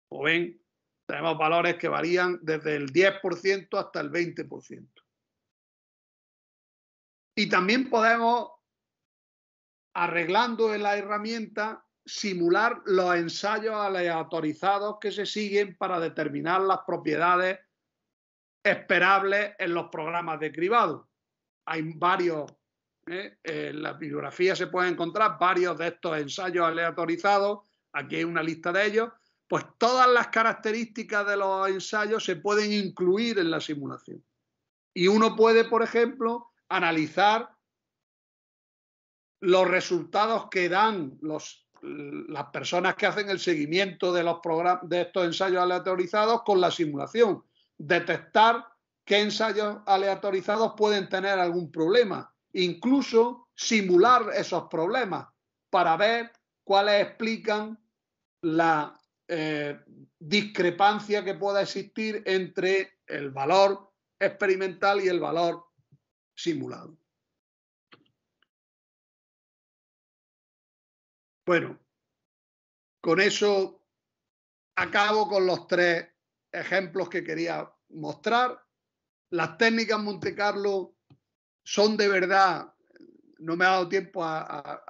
Como ven, tenemos valores que varían desde el 10% hasta el 20%. Y también podemos, arreglando en la herramienta, simular los ensayos aleatorizados que se siguen para determinar las propiedades esperables en los programas de cribado. Hay varios en eh, la bibliografía se pueden encontrar varios de estos ensayos aleatorizados, aquí hay una lista de ellos, pues todas las características de los ensayos se pueden incluir en la simulación. Y uno puede, por ejemplo, analizar los resultados que dan las personas que hacen el seguimiento de, los de estos ensayos aleatorizados con la simulación, detectar qué ensayos aleatorizados pueden tener algún problema incluso simular esos problemas para ver cuáles explican la eh, discrepancia que pueda existir entre el valor experimental y el valor simulado. Bueno, con eso acabo con los tres ejemplos que quería mostrar. Las técnicas Monte Carlo son de verdad, no me ha dado tiempo a,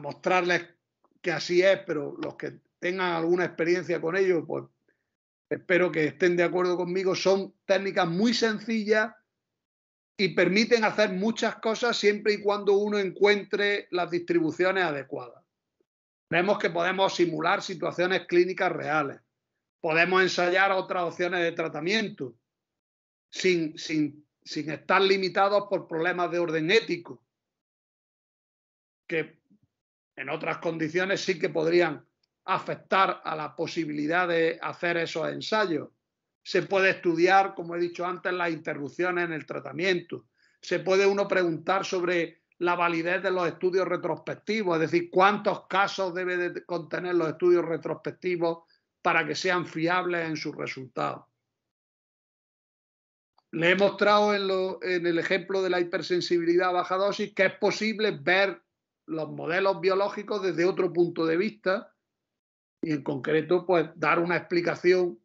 mostrarles que así es, pero los que tengan alguna experiencia con ellos, pues espero que estén de acuerdo conmigo, son técnicas muy sencillas y permiten hacer muchas cosas siempre y cuando uno encuentre las distribuciones adecuadas. Vemos que podemos simular situaciones clínicas reales, podemos ensayar otras opciones de tratamiento sin, sin sin estar limitados por problemas de orden ético, que en otras condiciones sí que podrían afectar a la posibilidad de hacer esos ensayos. Se puede estudiar, como he dicho antes, las interrupciones en el tratamiento. Se puede uno preguntar sobre la validez de los estudios retrospectivos, es decir, cuántos casos debe contener los estudios retrospectivos para que sean fiables en sus resultados. Le he mostrado en, el ejemplo de la hipersensibilidad a baja dosis que es posible ver los modelos biológicos desde otro punto de vista y en concreto pues dar una explicación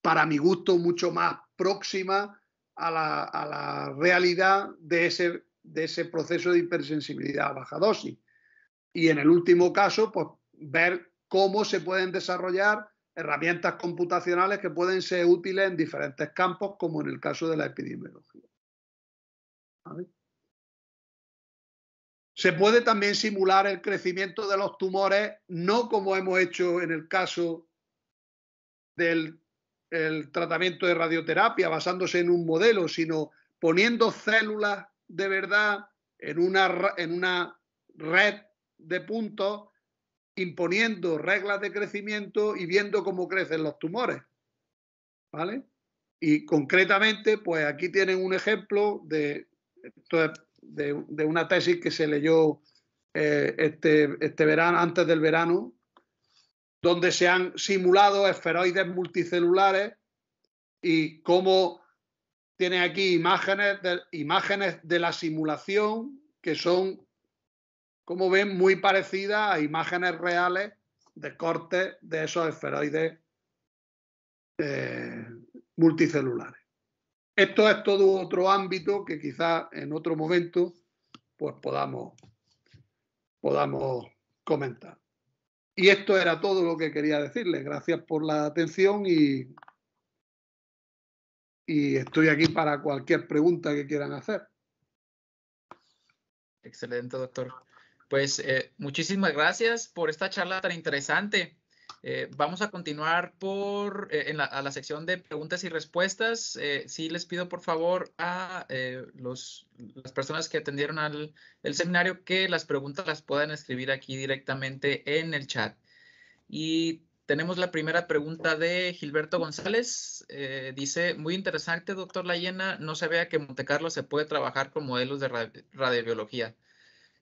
para mi gusto mucho más próxima a la, realidad de ese, de ese proceso de hipersensibilidad a baja dosis. Y en el último caso, pues ver cómo se pueden desarrollar herramientas computacionales que pueden ser útiles en diferentes campos, como en el caso de la epidemiología. Se puede también simular el crecimiento de los tumores, no como hemos hecho en el caso del tratamiento de radioterapia, basándose en un modelo, sino poniendo células de verdad en una, en una red de puntos imponiendo reglas de crecimiento y viendo cómo crecen los tumores. ¿Vale? Y concretamente, pues aquí tienen un ejemplo de, de, una tesis que se leyó eh, este, este verano, antes del verano, donde se han simulado esferoides multicelulares y cómo tienen aquí imágenes imágenes de la simulación que son como ven, muy parecida a imágenes reales de corte de esos esferoides eh, multicelulares. Esto es todo otro ámbito que quizás en otro momento pues podamos, podamos comentar. Y esto era todo lo que quería decirles. Gracias por la atención y estoy aquí para cualquier pregunta que quieran hacer. Excelente, doctor. Pues eh, muchísimas gracias por esta charla tan interesante. Eh, vamos a continuar por eh, en la, a la sección de preguntas y respuestas. sí les pido por favor a las personas que atendieron al el seminario que las preguntas las puedan escribir aquí directamente en el chat. Y tenemos la primera pregunta de Gilberto González. dice, muy interesante, doctor Layena, no se vea que en Montecarlo se puede trabajar con modelos de radiobiología.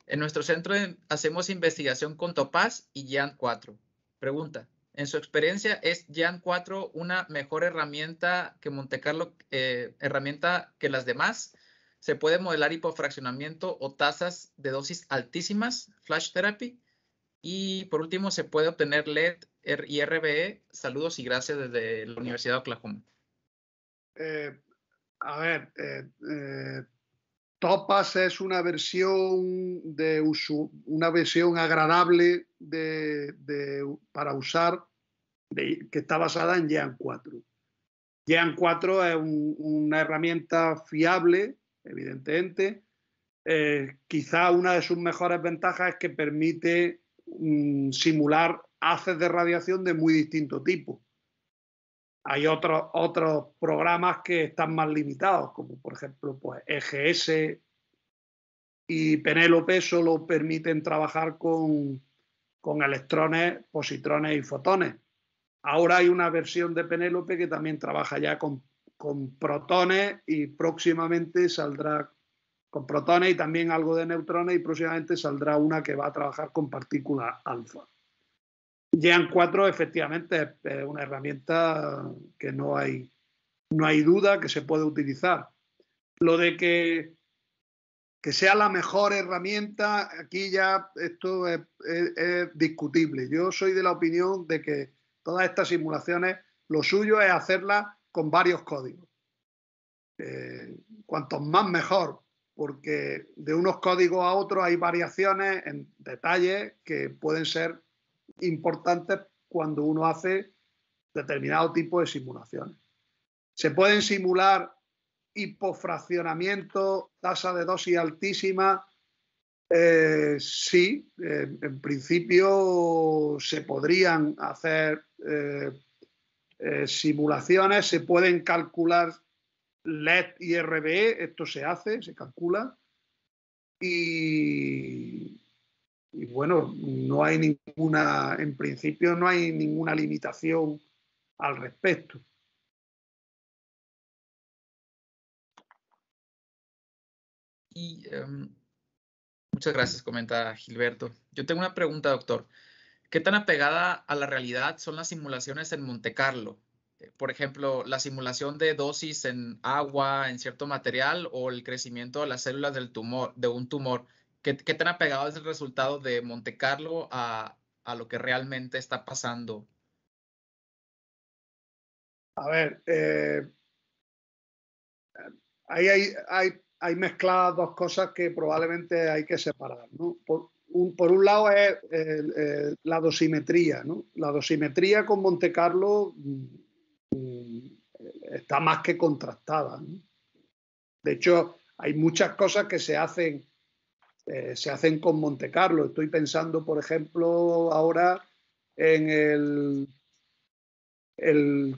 En nuestro centro hacemos investigación con Topaz y Jan 4. Pregunta, en su experiencia, ¿es Jan 4 una mejor herramienta que Montecarlo, eh, herramienta que las demás? ¿Se puede modelar hipofraccionamiento o tasas de dosis altísimas, flash therapy? Y por último, ¿se puede obtener LED y RBE? Saludos y gracias desde la Universidad de Oklahoma. Eh, a ver, eh, eh Topas es una versión, de una versión agradable para usar que está basada en Jan 4. Jan 4 es una herramienta fiable, evidentemente. Eh, quizá una de sus mejores ventajas es que permite mm, simular haces de radiación de muy distinto tipo. Hay otros, programas que están más limitados, como por ejemplo pues, EGS y Penélope solo permiten trabajar con, electrones, positrones y fotones. Ahora hay una versión de Penélope que también trabaja ya con protones y próximamente saldrá con protones y también algo de neutrones y próximamente saldrá una que va a trabajar con partículas alfa. Jean 4 efectivamente es una herramienta que no hay, no hay duda que se puede utilizar. Lo de que, que sea la mejor herramienta, aquí ya esto es, discutible. Yo soy de la opinión de que todas estas simulaciones, lo suyo es hacerlas con varios códigos. Eh, cuantos más mejor, porque de unos códigos a otros hay variaciones en detalles que pueden ser importantes cuando uno hace determinado tipo de simulaciones. Se pueden simular hipofraccionamiento, tasa de dosis altísima. Eh, sí, eh, en principio se podrían hacer eh, simulaciones, se pueden calcular LED y RBE, esto se hace, se calcula. Y y bueno, no hay ninguna, en principio no hay ninguna limitación al respecto. Y em, muchas gracias, comenta Gilberto. Yo tengo una pregunta, doctor. ¿Qué tan apegada a la realidad son las simulaciones en Monte Carlo? Eh, por ejemplo, la simulación de dosis en agua, en cierto material, o el crecimiento de las células del tumor, de un tumor ¿Qué, te tan pegado es el resultado de Monte Carlo a, lo que realmente está pasando? A ver, eh, ahí hay, hay, hay, mezcladas dos cosas que probablemente hay que separar. Por, un, por un lado es la dosimetría. ¿no? La dosimetría con Monte Carlo mm, mm, está más que contrastada. De hecho, hay muchas cosas que se hacen eh, se hacen con Monte Carlo. Estoy pensando, por ejemplo, ahora en el,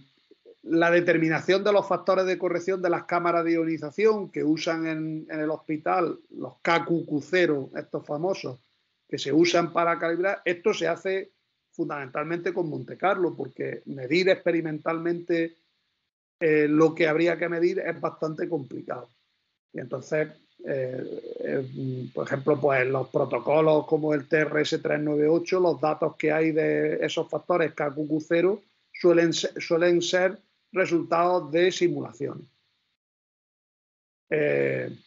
la determinación de los factores de corrección de las cámaras de ionización que usan en, el hospital, los KQQ0, estos famosos, que se usan para calibrar. Esto se hace fundamentalmente con Monte Carlo, porque medir experimentalmente eh, lo que habría que medir es bastante complicado. Y entonces eh, eh, mm, por ejemplo, pues los protocolos como el TRS-398, los datos que hay de esos factores KQQ0 suelen, suelen ser resultados de simulación eh,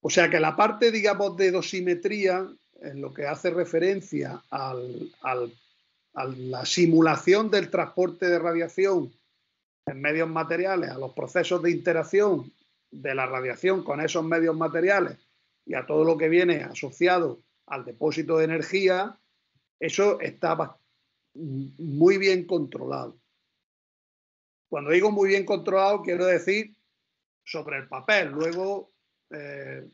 o sea que la parte, digamos, de dosimetría, en lo que hace referencia a la simulación del transporte de radiación en medios materiales, a los procesos de interacción de la radiación con esos medios materiales y a todo lo que viene asociado al depósito de energía, eso está muy bien controlado. Cuando digo muy bien controlado, quiero decir sobre el papel. Luego eh,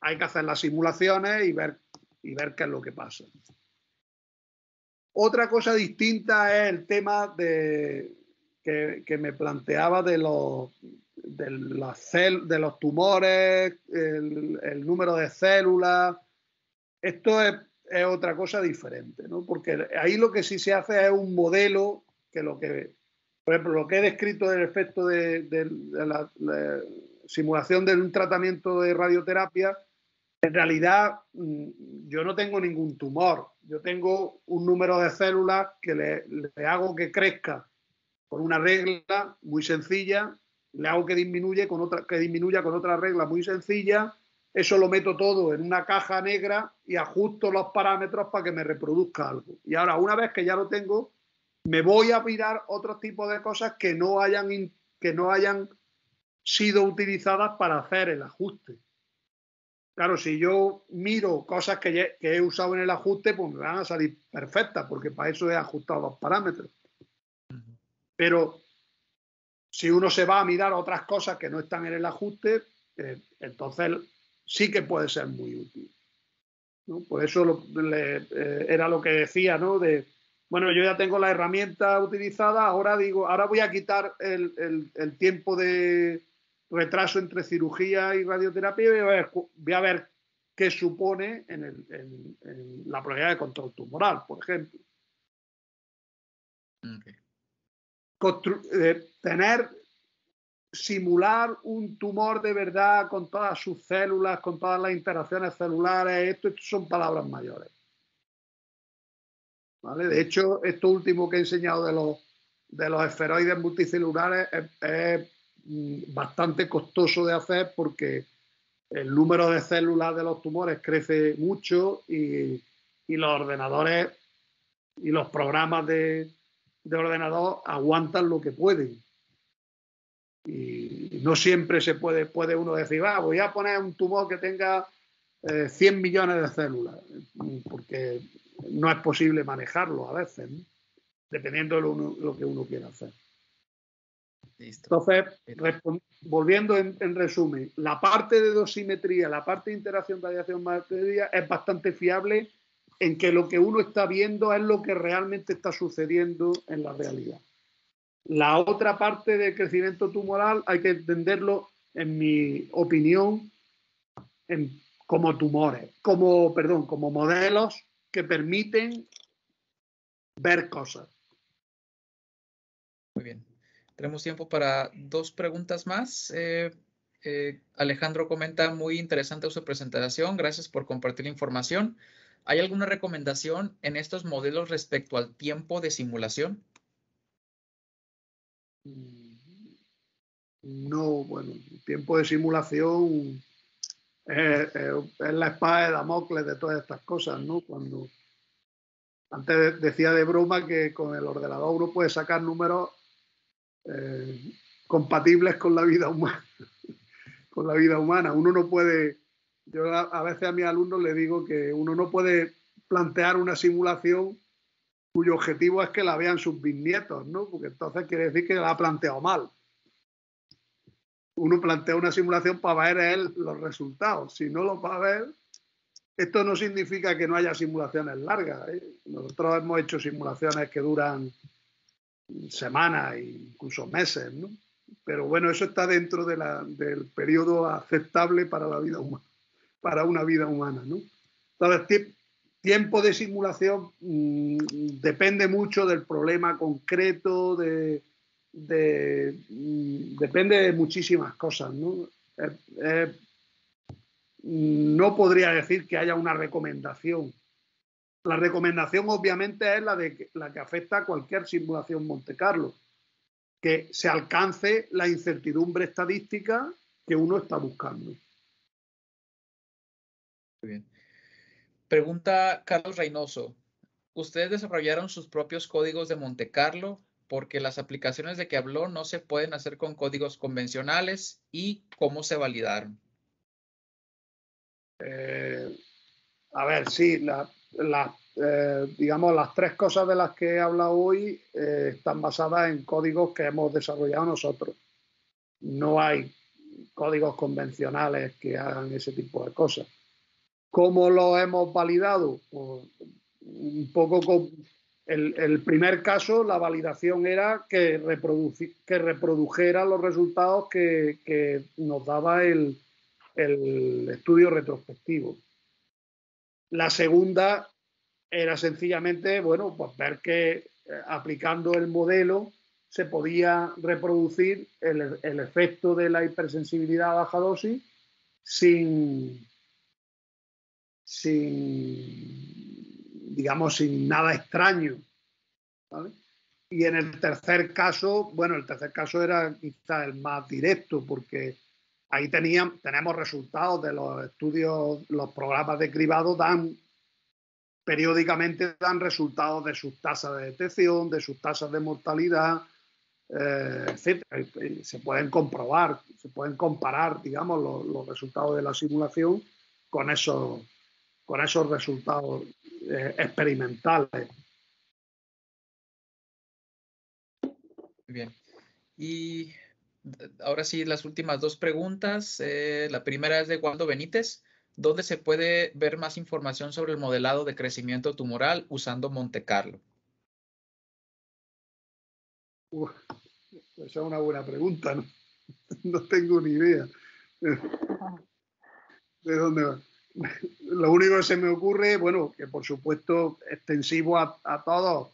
hay que hacer las simulaciones y ver, y ver qué es lo que pasa. Otra cosa distinta es el tema de, que, me planteaba de los, de, cel, de los tumores, el, número de células. Esto es, otra cosa diferente, ¿no? porque ahí lo que sí se hace es un modelo que lo que, por ejemplo, lo que he descrito del efecto de, la, simulación de un tratamiento de radioterapia, en realidad mm, yo no tengo ningún tumor, yo tengo un número de células que le hago que crezca con una regla muy sencilla, le hago que, disminuye con otra, que disminuya con otra regla muy sencilla, eso lo meto todo en una caja negra y ajusto los parámetros para que me reproduzca algo. Y ahora, una vez que ya lo tengo, me voy a mirar otro tipo de cosas que no hayan, que no hayan sido utilizadas para hacer el ajuste. Claro, si yo miro cosas que, he usado en el ajuste, pues me van a salir perfectas, porque para eso he ajustado los parámetros. Pero si uno se va a mirar otras cosas que no están en el ajuste, eh, entonces sí que puede ser muy útil. ¿no? Por eso eh, era lo que decía, ¿no? De, bueno, yo ya tengo la herramienta utilizada, ahora digo, ahora voy a quitar el, tiempo de retraso entre cirugía y radioterapia y voy a ver, qué supone en, la probabilidad de control tumoral, por ejemplo. Okay tener, simular un tumor de verdad con todas sus células, con todas las interacciones celulares, esto, son palabras mayores. De hecho, esto último que he enseñado de los, de esferoides multicelulares es, mm, bastante costoso de hacer porque el número de células de los tumores crece mucho y los ordenadores y los programas de, de ordenador aguantan lo que pueden. Y no siempre se puede, puede uno decir, voy a poner un tumor que tenga 100 eh, millones de células, porque no es posible manejarlo a veces, dependiendo de lo, que uno quiera hacer. Entonces, volviendo en, resumen, la parte de dosimetría, la parte de interacción de radiación-materia es bastante fiable en que lo que uno está viendo es lo que realmente está sucediendo en la realidad. La otra parte del crecimiento tumoral hay que entenderlo, en mi opinión, como tumores, como, perdón, como modelos que permiten ver cosas. Muy bien. Tenemos tiempo para dos preguntas más. Eh, eh, Alejandro comenta, muy interesante su presentación. Gracias por compartir la información. ¿Hay alguna recomendación en estos modelos respecto al tiempo de simulación? Mm, no, bueno, tiempo de simulación es, la espada de Damocles de todas estas cosas, ¿no? Cuando antes decía de broma que con el ordenador uno puede sacar números eh, compatibles con la vida humana, *laughs* con la vida humana. Uno no puede yo a, veces a mis alumnos le digo que uno no puede plantear una simulación cuyo objetivo es que la vean sus bisnietos, ¿no? Porque entonces quiere decir que la ha planteado mal. Uno plantea una simulación para ver él los resultados. Si no los va a ver, esto no significa que no haya simulaciones largas. ¿eh? Nosotros hemos hecho simulaciones que duran semanas e incluso meses, ¿no? Pero bueno, eso está dentro del periodo aceptable para la vida humana para una vida humana. ¿no? Entonces, tiempo de simulación mm, depende mucho del problema concreto, mm, depende de muchísimas cosas. ¿no? Eh, eh, no podría decir que haya una recomendación. La recomendación obviamente es la, de, la que afecta a cualquier simulación Monte Carlo, que se alcance la incertidumbre estadística que uno está buscando. Muy bien. Pregunta Carlos Reynoso. ¿Ustedes desarrollaron sus propios códigos de Monte Carlo? Porque las aplicaciones de que habló no se pueden hacer con códigos convencionales y cómo se validaron. Eh, a ver, sí, eh, digamos, las tres cosas de las que he hablado hoy eh, están basadas en códigos que hemos desarrollado nosotros. No hay códigos convencionales que hagan ese tipo de cosas. ¿Cómo lo hemos validado? Pues, un poco con el, primer caso, la validación era que, que reprodujera los resultados que, nos daba el, estudio retrospectivo. La segunda era sencillamente, bueno, pues ver que eh, aplicando el modelo se podía reproducir el, el, efecto de la hipersensibilidad a baja dosis sin, sin, digamos, sin nada extraño. Y en el tercer caso, bueno, el tercer caso era quizá el más directo, porque ahí tenían, tenemos resultados de los estudios, los programas de cribado dan, periódicamente dan resultados de sus tasas de detección, de sus tasas de mortalidad, eh, etc. Se pueden comprobar, se pueden comparar, digamos, los, resultados de la simulación con esos, con esos resultados eh, experimentales. Muy bien. Y ahora sí, las últimas dos preguntas. Eh, la primera es de Waldo Benítez. ¿Dónde se puede ver más información sobre el modelado de crecimiento tumoral usando Monte Carlo? esa es una buena pregunta, ¿no? *laughs* No tengo ni idea de dónde va lo único que se me ocurre, bueno, que por supuesto extensivo a, todos.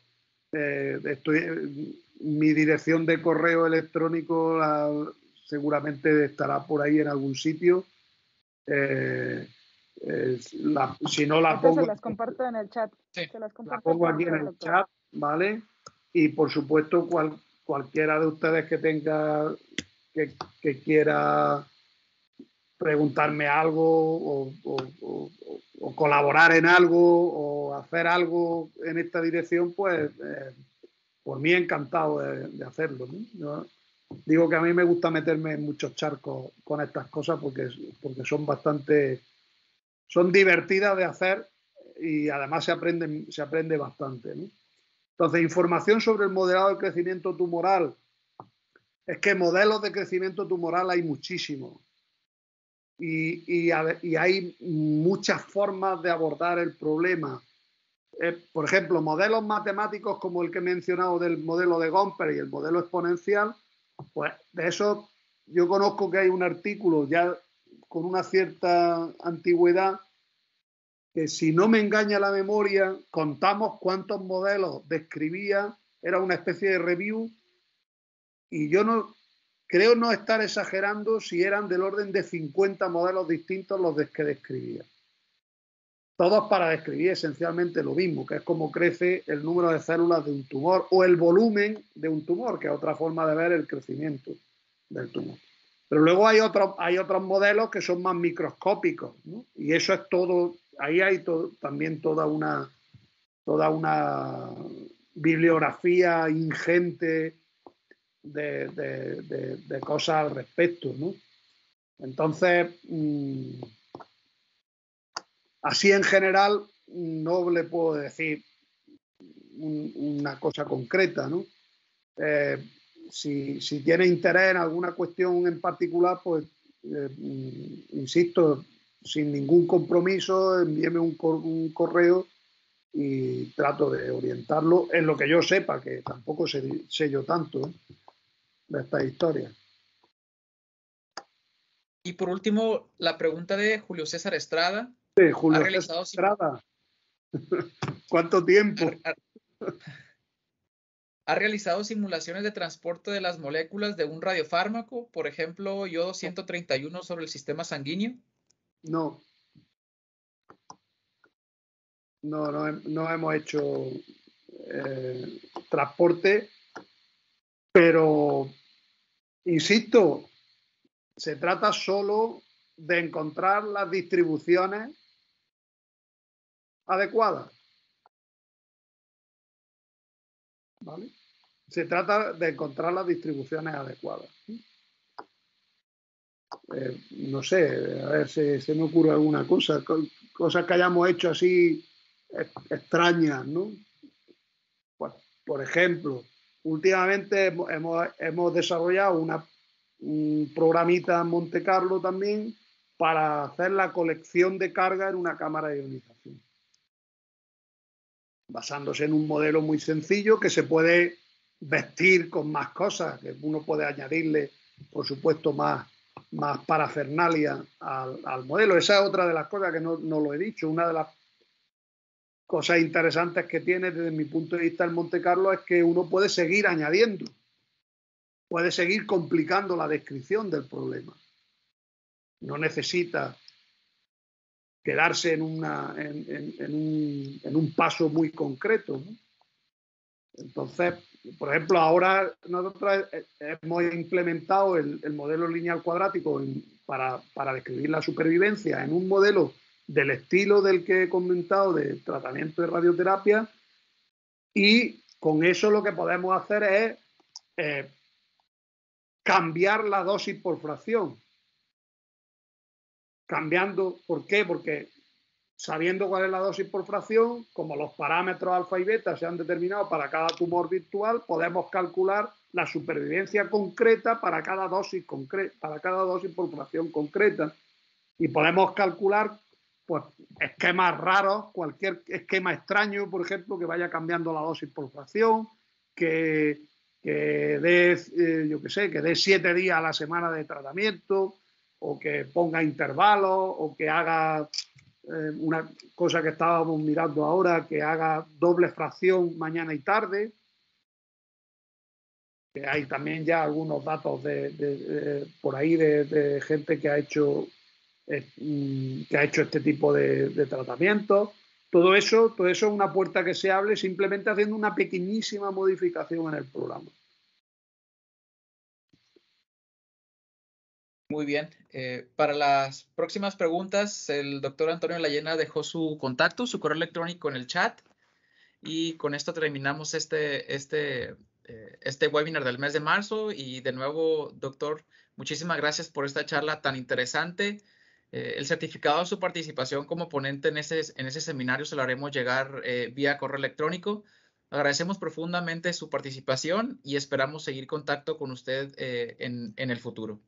Eh, estoy, mi dirección de correo electrónico seguramente estará por ahí en algún sitio. Eh, si no la pongo. Se las comparto en el chat. Se las comparto en el chat, ¿vale? Y por supuesto, cual, cualquiera de ustedes que tenga, que, que quiera preguntarme algo o, colaborar en algo o hacer algo en esta dirección, pues eh, por mí encantado de, hacerlo. digo que a mí me gusta meterme en muchos charcos con estas cosas porque, porque son bastante, son divertidas de hacer y además se aprende, se aprende bastante. Entonces, información sobre el modelado de crecimiento tumoral. Es que modelos de crecimiento tumoral hay muchísimos y, hay muchas formas de abordar el problema. Eh, por ejemplo, modelos matemáticos como el que he mencionado del modelo de Gomper y el modelo exponencial, pues de eso yo conozco que hay un artículo ya con una cierta antigüedad que si no me engaña la memoria, contamos cuántos modelos describía, era una especie de review y yo no Creo no estar exagerando si eran del orden de 50 modelos distintos los que describía. Todos para describir esencialmente lo mismo, que es cómo crece el número de células de un tumor o el volumen de un tumor, que es otra forma de ver el crecimiento del tumor. Pero luego hay, otros hay otros modelos que son más microscópicos, y eso es todo, ahí hay también toda una, toda una bibliografía ingente de, cosas al respecto, Entonces, mm, así en general, no le puedo decir una cosa concreta, eh, si, tiene interés en alguna cuestión en particular, pues, eh, mm, insisto, sin ningún compromiso, envíeme un, correo y trato de orientarlo en lo que yo sepa, que tampoco sé, yo tanto de esta historia. Y por último, la pregunta de Julio César Estrada. Sí, Julio César Estrada. *laughs* ¿Cuánto tiempo? *laughs* Ha, realizado simulaciones de transporte de las moléculas de un radiofármaco, por ejemplo, yodo 131 sobre el sistema sanguíneo? No. No, no, hemos hecho eh, transporte pero, insisto, se trata solo de encontrar las distribuciones adecuadas. ¿Vale? Se trata de encontrar las distribuciones adecuadas. Eh, no sé, a ver si se me ocurre alguna cosa, cosas que hayamos hecho así extrañas, ¿no? por ejemplo, últimamente hemos, desarrollado una, un programita en Monte Carlo también para hacer la colección de carga en una cámara de ionización, basándose en un modelo muy sencillo que se puede vestir con más cosas, que uno puede añadirle, por supuesto, más, parafernalia al, modelo. Esa es otra de las cosas que no, no, lo he dicho. Una de las cosas interesantes que tiene desde mi punto de vista el Monte Carlo es que uno puede seguir añadiendo, puede seguir complicando la descripción del problema. No necesita quedarse en, un, paso muy concreto. Entonces, por ejemplo, ahora nosotros hemos implementado el, modelo lineal cuadrático para, para describir la supervivencia en un modelo del estilo del que he comentado de tratamiento de radioterapia y con eso lo que podemos hacer es eh, cambiar la dosis por fracción. Cambiando, ¿por qué? Porque sabiendo cuál es la dosis por fracción, como los parámetros alfa y beta se han determinado para cada tumor virtual, podemos calcular la supervivencia concreta para cada dosis, concreta para cada dosis por fracción concreta. Y podemos calcular pues esquemas raros, cualquier esquema extraño, por ejemplo, que vaya cambiando la dosis por fracción, que, que dé, eh, yo qué sé, que dé siete días a la semana de tratamiento, o que ponga intervalos, o que haga eh, una cosa que estábamos mirando ahora, que haga doble fracción mañana y tarde. Que hay también ya algunos datos eh, por ahí de gente que ha hecho Mm, que ha hecho este tipo de, de Todo eso, todo eso es una puerta que se hable simplemente haciendo una pequeñísima modificación en el programa. Muy bien. Eh, para las próximas preguntas, el doctor Antonio Layena dejó su contacto, su correo electrónico en el chat. Y con esto terminamos este, este, eh, este webinar del mes de marzo. Y de nuevo, doctor, muchísimas gracias por esta charla tan interesante. Eh, el certificado de su participación como ponente en ese, en ese seminario se lo haremos llegar eh, vía correo electrónico. Agradecemos profundamente su participación y esperamos seguir contacto con usted eh, en, en, el futuro.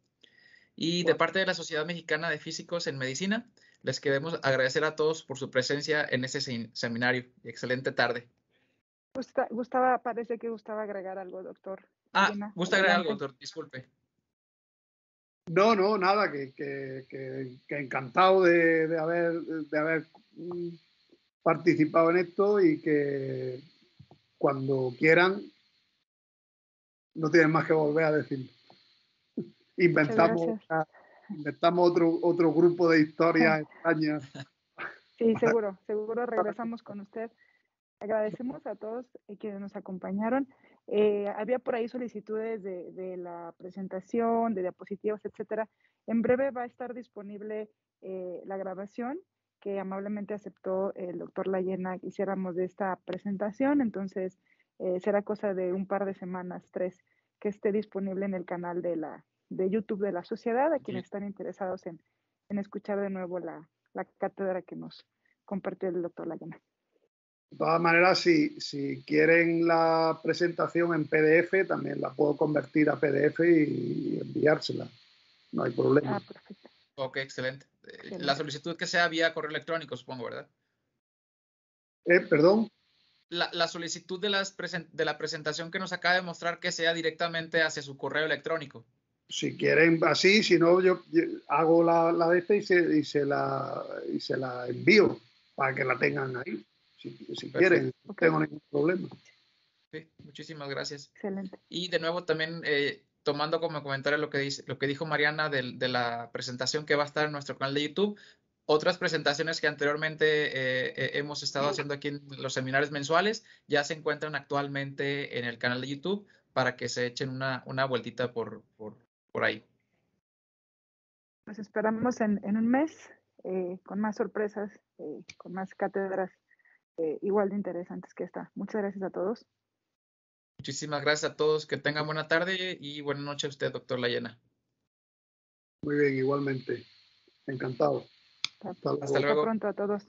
Y de parte de la Sociedad Mexicana de Físicos en Medicina, les queremos agradecer a todos por su presencia en este seminario. Excelente tarde. Gustaba, parece que gustaba agregar algo, doctor. Ah, gusta agregar algo, doctor, disculpe. No, no, nada, que, que, encantado de, haber, de haber participado en esto y que cuando quieran no tienen más que volver a decir. Inventamos, inventamos otro, otro grupo de historias extrañas. Sí, seguro, seguro regresamos con usted. Agradecemos a todos eh, quienes nos acompañaron eh, había por ahí solicitudes de, la presentación, de diapositivas, etcétera. En breve va a estar disponible eh, la grabación que amablemente aceptó el doctor Layena que hiciéramos de esta presentación. Entonces, eh, será cosa de un par de semanas, tres, que esté disponible en el canal de, la, de YouTube de la sociedad, a quienes están interesados en, escuchar de nuevo la, la cátedra que nos compartió el doctor Layena. De todas maneras, si, quieren la presentación en PDF, también la puedo convertir a PDF y, enviársela. No hay problema. Ah, ok, excelente. Eh, la solicitud que sea vía correo electrónico, supongo, ¿verdad? Eh, perdón. La, solicitud de, las de la presentación que nos acaba de mostrar que sea directamente hacia su correo electrónico. Si quieren así, si no, yo, hago la, la de esta y se, la, y se la envío para que la tengan ahí si, quieren, no tengo ningún problema. Sí, muchísimas gracias. Excelente. Y de nuevo también eh, tomando como comentario lo que, dice, lo que dijo Mariana de, la presentación que va a estar en nuestro canal de YouTube, otras presentaciones que anteriormente eh, eh, hemos estado haciendo aquí en los seminarios mensuales ya se encuentran actualmente en el canal de YouTube para que se echen una, una vueltita por, por, por ahí. Nos esperamos en, en un mes con más sorpresas, con más cátedras. Este, igual de interesantes que esta. Muchas gracias a todos. Muchísimas gracias a todos. Que tengan buena tarde y buena noche a usted, doctor Layena. Muy bien, igualmente. Encantado. Hasta pronto a todos.